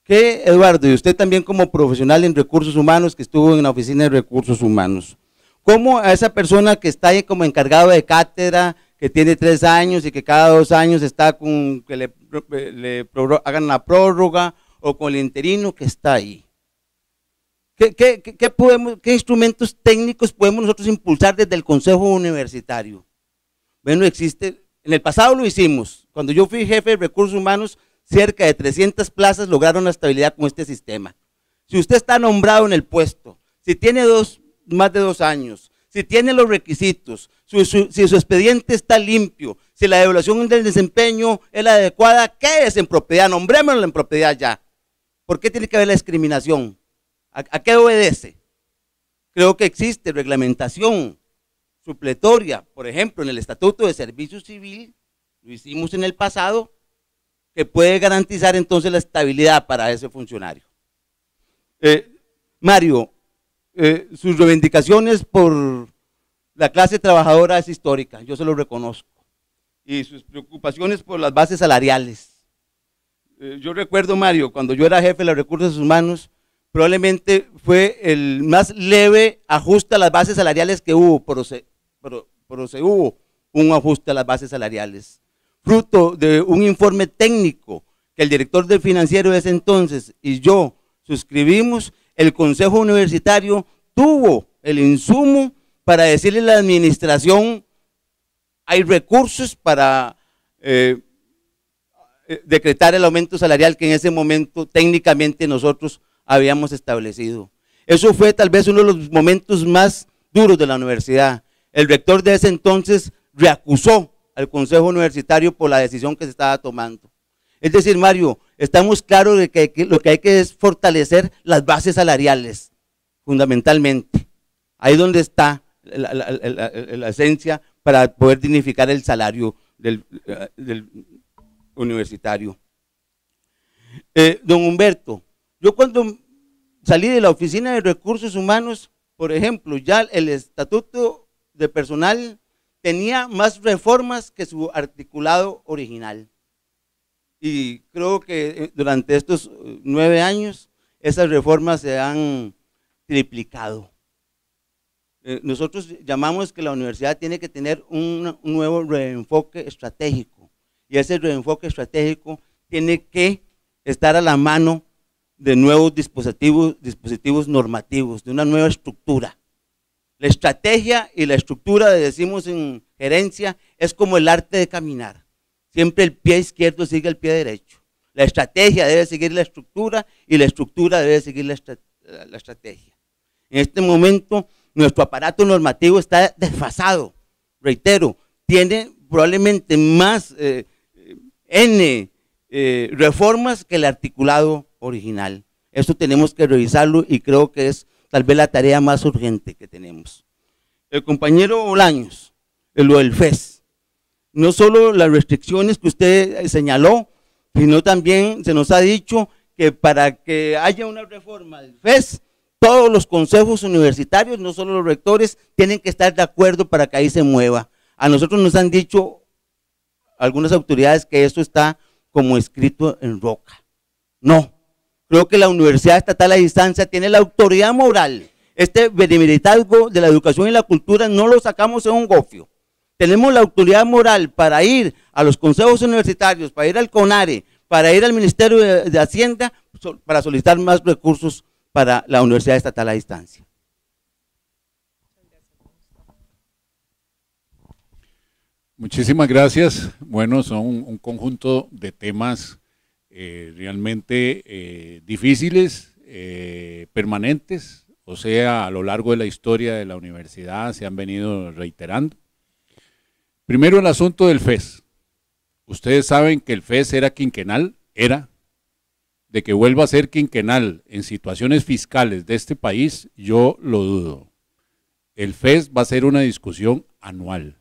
¿Qué, Eduardo, y usted también como profesional en recursos humanos que estuvo en la Oficina de Recursos Humanos? ¿Cómo a esa persona que está ahí como encargado de cátedra, que tiene tres años y que cada dos años está con que le eh, le hagan la prórroga o con el interino que está ahí. ¿Qué, qué, qué, podemos, ¿Qué, instrumentos técnicos podemos nosotros impulsar desde el Consejo Universitario? Bueno, existe, en el pasado lo hicimos, cuando yo fui jefe de recursos humanos, cerca de 300 plazas lograron la estabilidad con este sistema. Si usted está nombrado en el puesto, si tiene dos, más de dos años, si tiene los requisitos, si su expediente está limpio, si la evaluación del desempeño es la adecuada, ¿qué es en propiedad? Nombrémoslo en propiedad ya. ¿Por qué tiene que haber la discriminación? ¿A, qué obedece? Creo que existe reglamentación supletoria, por ejemplo, en el Estatuto de Servicio Civil, lo hicimos en el pasado, que puede garantizar entonces la estabilidad para ese funcionario. Eh, Mario, eh, sus reivindicaciones por la clase trabajadora es histórica, yo se lo reconozco. Y sus preocupaciones por las bases salariales. Eh, yo recuerdo, Mario, cuando yo era jefe de los recursos humanos, probablemente fue el más leve ajuste a las bases salariales que hubo, pero se, pero se hubo un ajuste a las bases salariales, fruto de un informe técnico que el director del financiero de ese entonces y yo suscribimos el Consejo Universitario tuvo el insumo para decirle a la administración, hay recursos para eh, eh, decretar el aumento salarial que en ese momento técnicamente nosotros habíamos establecido. Eso fue tal vez uno de los momentos más duros de la universidad. El rector de ese entonces reacusó al Consejo Universitario por la decisión que se estaba tomando. Es decir, Mario, estamos claros de que, lo que hay que es fortalecer las bases salariales, fundamentalmente. Ahí donde está la, esencia para poder dignificar el salario del, eh, universitario. Eh, don Humberto, yo cuando salí de la Oficina de Recursos Humanos, por ejemplo, ya el estatuto de personal tenía más reformas que su articulado original. Y creo que eh, durante estos eh, nueve años esas reformas se han triplicado. Eh, nosotros llamamos que la universidad tiene que tener un nuevo reenfoque estratégico y ese reenfoque estratégico tiene que estar a la mano de nuevos dispositivos, normativos, de una nueva estructura. La estrategia y la estructura, decimos en gerencia, es como el arte de caminar. Siempre el pie izquierdo sigue el pie derecho. La estrategia debe seguir la estructura y la estructura debe seguir la, estrategia. En este momento nuestro aparato normativo está desfasado. Reitero, tiene probablemente más eh, eh, N eh, reformas que el articulado original. Eso tenemos que revisarlo y creo que es tal vez la tarea más urgente que tenemos. El compañero Bolaños, lo del FES, no solo las restricciones que usted eh, señaló, sino también se nos ha dicho que para que haya una reforma del FES, todos los consejos universitarios, no solo los rectores, tienen que estar de acuerdo para que ahí se mueva. A nosotros nos han dicho algunas autoridades que esto está como escrito en roca. No, creo que la Universidad Estatal a Distancia tiene la autoridad moral. Este benemeritazgo de la educación y la cultura no lo sacamos en un gofio tenemos la autoridad moral para ir a los consejos universitarios, para ir al CONARE, para ir al Ministerio de, Hacienda, para solicitar más recursos para la Universidad Estatal a Distancia. Muchísimas gracias. Bueno, son un conjunto de temas eh, realmente eh, difíciles, eh, permanentes, o sea, a lo largo de la historia de la universidad se han venido reiterando. Primero el asunto del FES. Ustedes saben que el FES era quinquenal, era. De que vuelva a ser quinquenal en situaciones fiscales de este país, yo lo dudo. El FES va a ser una discusión anual.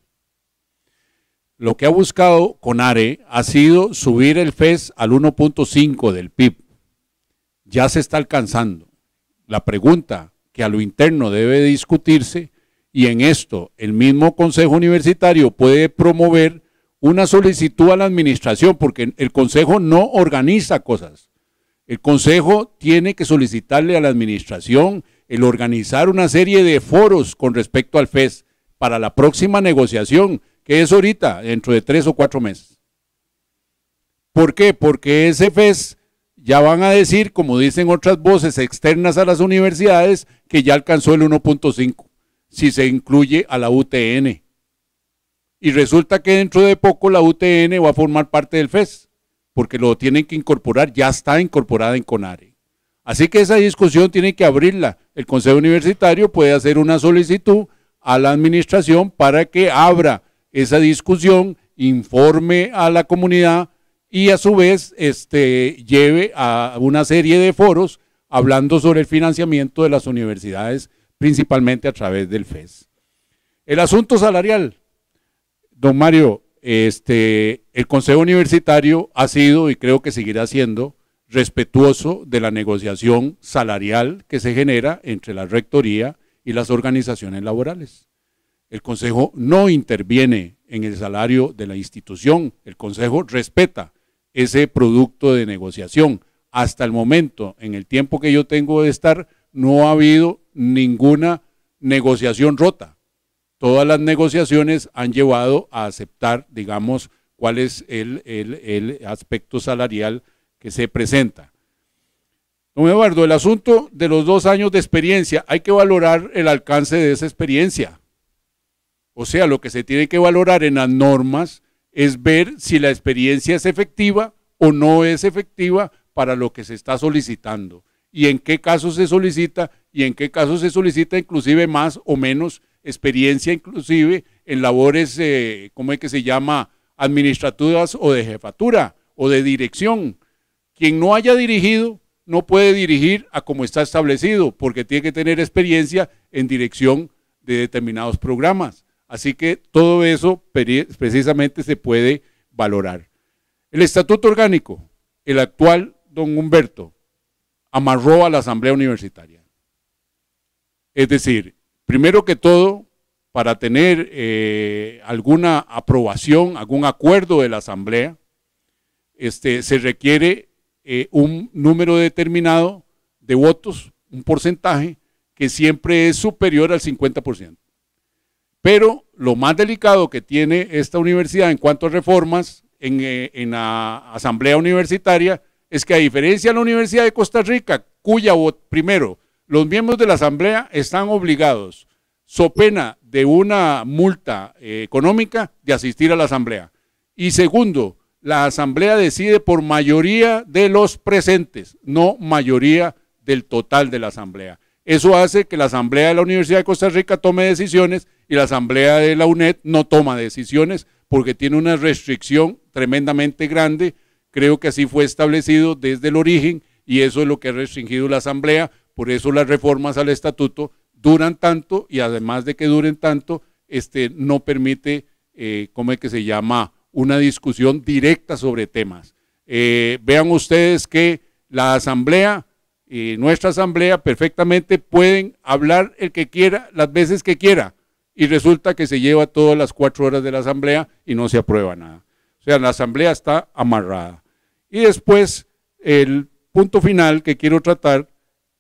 Lo que ha buscado CONARE ha sido subir el FES al 1.5 del PIB. Ya se está alcanzando. La pregunta que a lo interno debe discutirse y en esto el mismo Consejo Universitario puede promover una solicitud a la administración, porque el Consejo no organiza cosas. El Consejo tiene que solicitarle a la administración el organizar una serie de foros con respecto al FES para la próxima negociación, que es ahorita, dentro de tres o cuatro meses. ¿Por qué? Porque ese FES ya van a decir, como dicen otras voces externas a las universidades, que ya alcanzó el 1.5 si se incluye a la UTN. Y resulta que dentro de poco la UTN va a formar parte del FES, porque lo tienen que incorporar, ya está incorporada en CONARE. Así que esa discusión tiene que abrirla. El Consejo Universitario puede hacer una solicitud a la administración para que abra esa discusión, informe a la comunidad y a su vez este, lleve a una serie de foros hablando sobre el financiamiento de las universidades principalmente a través del FES. El asunto salarial, don Mario, este, el Consejo Universitario ha sido y creo que seguirá siendo respetuoso de la negociación salarial que se genera entre la Rectoría y las organizaciones laborales. El Consejo no interviene en el salario de la institución, el Consejo respeta ese producto de negociación. Hasta el momento, en el tiempo que yo tengo de estar, no ha habido ninguna negociación rota. Todas las negociaciones han llevado a aceptar, digamos, cuál es el, aspecto salarial que se presenta. Don Eduardo, el asunto de los dos años de experiencia, hay que valorar el alcance de esa experiencia. O sea, lo que se tiene que valorar en las normas es ver si la experiencia es efectiva o no es efectiva para lo que se está solicitando y en qué casos se solicita y en qué casos se solicita inclusive más o menos experiencia inclusive en labores, como eh, ¿cómo es que se llama? Administrativas o de jefatura o de dirección. Quien no haya dirigido no puede dirigir a como está establecido porque tiene que tener experiencia en dirección de determinados programas. Así que todo eso precisamente se puede valorar. El estatuto orgánico, el actual don Humberto, amarró a la asamblea universitaria. Es decir, primero que todo, para tener eh, alguna aprobación, algún acuerdo de la asamblea, este, se requiere eh, un número determinado de votos, un porcentaje que siempre es superior al 50%. Pero lo más delicado que tiene esta universidad en cuanto a reformas en, eh, en la asamblea universitaria es que a diferencia de la Universidad de Costa Rica, cuya, primero, los miembros de la Asamblea están obligados, so pena de una multa eh, económica, de asistir a la Asamblea. Y segundo, la Asamblea decide por mayoría de los presentes, no mayoría del total de la Asamblea. Eso hace que la Asamblea de la Universidad de Costa Rica tome decisiones y la Asamblea de la UNED no toma decisiones porque tiene una restricción tremendamente grande Creo que así fue establecido desde el origen y eso es lo que ha restringido la Asamblea. Por eso las reformas al estatuto duran tanto y además de que duren tanto, este, no permite, eh, ¿cómo es que se llama?, una discusión directa sobre temas. Eh, vean ustedes que la Asamblea, eh, nuestra Asamblea, perfectamente pueden hablar el que quiera, las veces que quiera, y resulta que se lleva todas las cuatro horas de la Asamblea y no se aprueba nada. O sea, la Asamblea está amarrada. Y después, el punto final que quiero tratar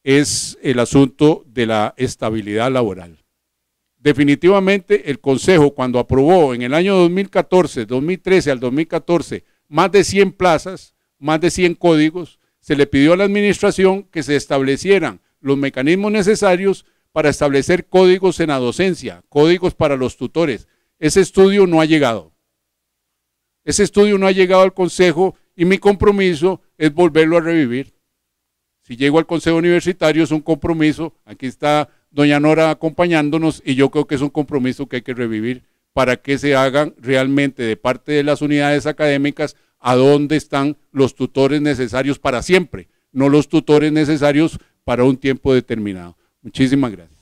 es el asunto de la estabilidad laboral. Definitivamente el Consejo cuando aprobó en el año 2014, 2013 al 2014, más de 100 plazas, más de 100 códigos, se le pidió a la Administración que se establecieran los mecanismos necesarios para establecer códigos en la docencia, códigos para los tutores. Ese estudio no ha llegado. Ese estudio no ha llegado al Consejo y mi compromiso es volverlo a revivir. Si llego al Consejo Universitario es un compromiso, aquí está doña Nora acompañándonos y yo creo que es un compromiso que hay que revivir para que se hagan realmente de parte de las unidades académicas a dónde están los tutores necesarios para siempre, no los tutores necesarios para un tiempo determinado. Muchísimas gracias.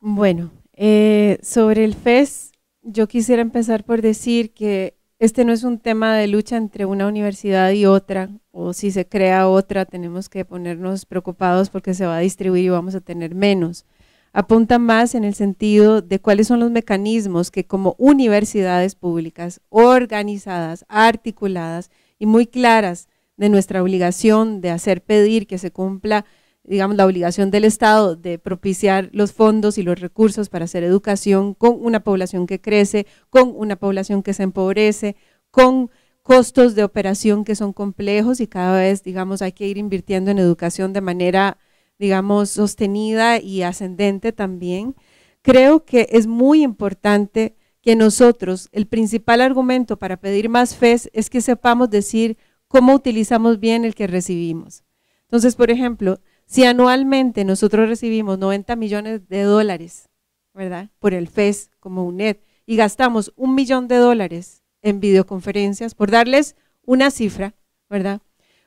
Bueno, eh, sobre el FES, yo quisiera empezar por decir que este no es un tema de lucha entre una universidad y otra, o si se crea otra, tenemos que ponernos preocupados porque se va a distribuir y vamos a tener menos. Apunta más en el sentido de cuáles son los mecanismos que como universidades públicas organizadas, articuladas y muy claras de nuestra obligación de hacer pedir que se cumpla digamos, la obligación del Estado de propiciar los fondos y los recursos para hacer educación con una población que crece, con una población que se empobrece, con costos de operación que son complejos y cada vez, digamos, hay que ir invirtiendo en educación de manera, digamos, sostenida y ascendente también. Creo que es muy importante que nosotros, el principal argumento para pedir más FES es que sepamos decir cómo utilizamos bien el que recibimos. Entonces, por ejemplo, si anualmente nosotros recibimos 90 millones de dólares, ¿verdad? Por el FES como UNED y gastamos un millón de dólares en videoconferencias, por darles una cifra, ¿verdad?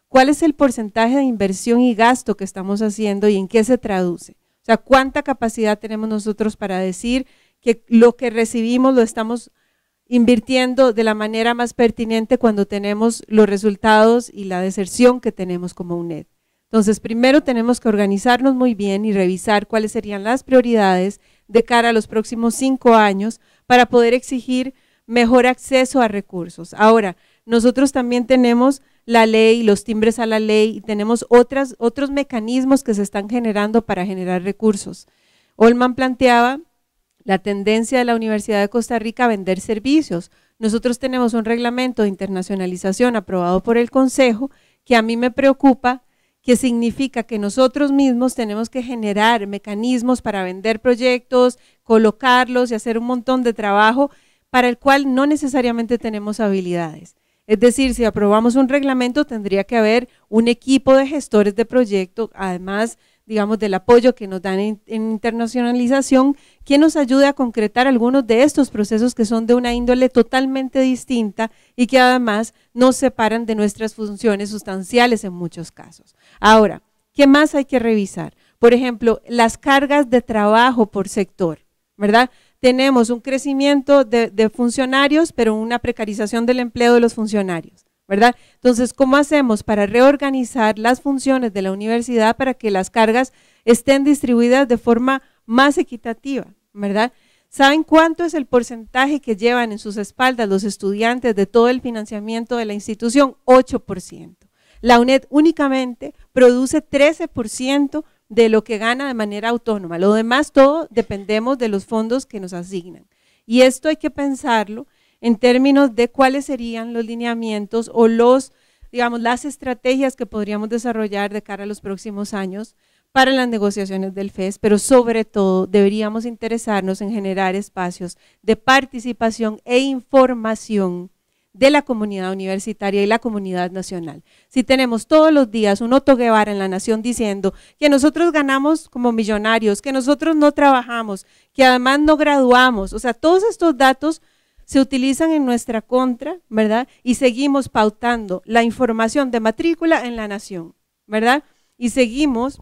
¿Cuál es el porcentaje de inversión y gasto que estamos haciendo y en qué se traduce? O sea, ¿cuánta capacidad tenemos nosotros para decir que lo que recibimos lo estamos invirtiendo de la manera más pertinente cuando tenemos los resultados y la deserción que tenemos como UNED? Entonces, primero tenemos que organizarnos muy bien y revisar cuáles serían las prioridades de cara a los próximos cinco años para poder exigir mejor acceso a recursos. Ahora, nosotros también tenemos la ley, los timbres a la ley y tenemos otras, otros mecanismos que se están generando para generar recursos. Olman planteaba la tendencia de la Universidad de Costa Rica a vender servicios. Nosotros tenemos un reglamento de internacionalización aprobado por el Consejo que a mí me preocupa que significa que nosotros mismos tenemos que generar mecanismos para vender proyectos, colocarlos y hacer un montón de trabajo para el cual no necesariamente tenemos habilidades. Es decir, si aprobamos un reglamento, tendría que haber un equipo de gestores de proyecto, además digamos, del apoyo que nos dan en, internacionalización, que nos ayude a concretar algunos de estos procesos que son de una índole totalmente distinta y que además nos separan de nuestras funciones sustanciales en muchos casos. Ahora, ¿qué más hay que revisar? Por ejemplo, las cargas de trabajo por sector, ¿verdad? Tenemos un crecimiento de funcionarios, pero una precarización del empleo de los funcionarios ¿verdad? Entonces, ¿cómo hacemos para reorganizar las funciones de la universidad para que las cargas estén distribuidas de forma más equitativa, ¿verdad? ¿Saben cuánto es el porcentaje que llevan en sus espaldas los estudiantes de todo el financiamiento de la institución? 8%. La UNED únicamente produce 13% de lo que gana de manera autónoma. Lo demás todo dependemos de los fondos que nos asignan. Y esto hay que pensarlo en términos de cuáles serían los lineamientos o los, digamos, las estrategias que podríamos desarrollar de cara a los próximos años para las negociaciones del FES, pero sobre todo deberíamos interesarnos en generar espacios de participación e información de la comunidad universitaria y la comunidad nacional. Si tenemos todos los días un Otto Guevara en la Nación diciendo que nosotros ganamos como millonarios, que nosotros no trabajamos, que además no graduamos, o sea, todos estos datos se utilizan en nuestra contra, ¿verdad? Y seguimos pautando la información de matrícula en la nación, ¿verdad? Y seguimos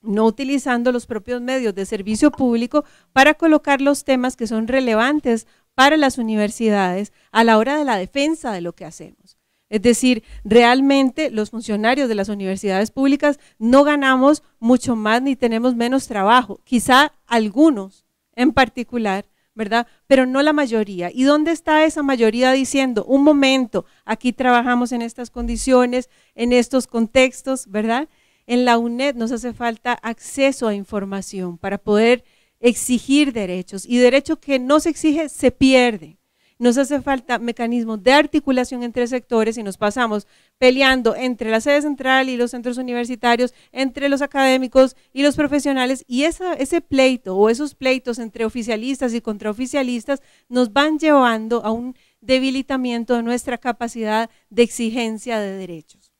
no utilizando los propios medios de servicio público para colocar los temas que son relevantes para las universidades a la hora de la defensa de lo que hacemos. Es decir, realmente los funcionarios de las universidades públicas no ganamos mucho más ni tenemos menos trabajo, quizá algunos en particular, ¿verdad? Pero no la mayoría. ¿Y dónde está esa mayoría diciendo, un momento, aquí trabajamos en estas condiciones, en estos contextos, ¿verdad? En la UNED nos hace falta acceso a información para poder exigir derechos y derechos que no se exige se pierden. Nos hace falta mecanismos de articulación entre sectores y nos pasamos peleando entre la sede central y los centros universitarios, entre los académicos y los profesionales y ese pleito o esos pleitos entre oficialistas y contraoficialistas nos van llevando a un debilitamiento de nuestra capacidad de exigencia de derechos.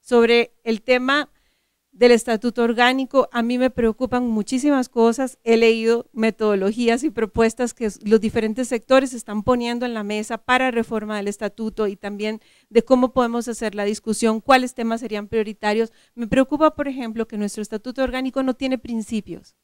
Sobre el tema del estatuto orgánico. A mí me preocupan muchísimas cosas. He leído metodologías y propuestas que los diferentes sectores están poniendo en la mesa para reforma del estatuto y también de cómo podemos hacer la discusión, cuáles temas serían prioritarios. Me preocupa, por ejemplo, que nuestro estatuto orgánico no tiene principios.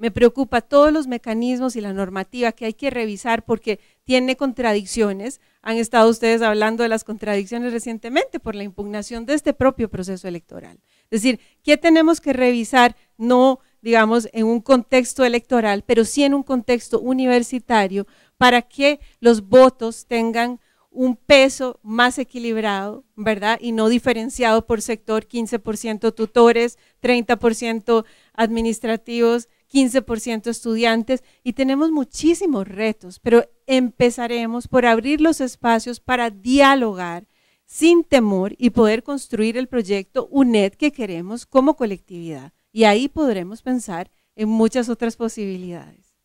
Me preocupa todos los mecanismos y la normativa que hay que revisar porque tiene contradicciones. Han estado ustedes hablando de las contradicciones recientemente por la impugnación de este propio proceso electoral. Es decir, ¿qué tenemos que revisar? No, digamos, en un contexto electoral, pero sí en un contexto universitario, para que los votos tengan un peso más equilibrado, ¿verdad? Y no diferenciado por sector, 15% tutores, 30% administrativos, 15% estudiantes y tenemos muchísimos retos, pero empezaremos por abrir los espacios para dialogar sin temor y poder construir el proyecto UNED que queremos como colectividad. Y ahí podremos pensar en muchas otras posibilidades.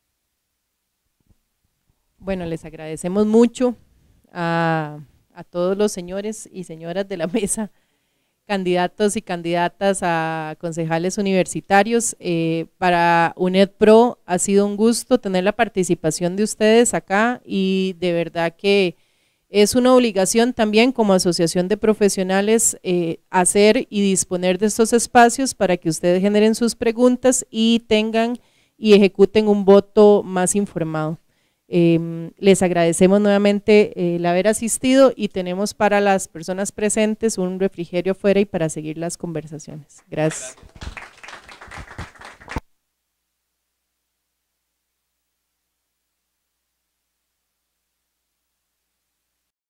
Bueno, les agradecemos mucho a, todos los señores y señoras de la mesa, candidatos y candidatas a concejales universitarios. Eh, para UNED Pro ha sido un gusto tener la participación de ustedes acá y de verdad que es una obligación también como asociación de profesionales eh, hacer y disponer de estos espacios para que ustedes generen sus preguntas y tengan y ejecuten un voto más informado. Em, les agradecemos nuevamente eh, el haber asistido y tenemos para las personas presentes un refrigerio afuera y para seguir las conversaciones. Gracias.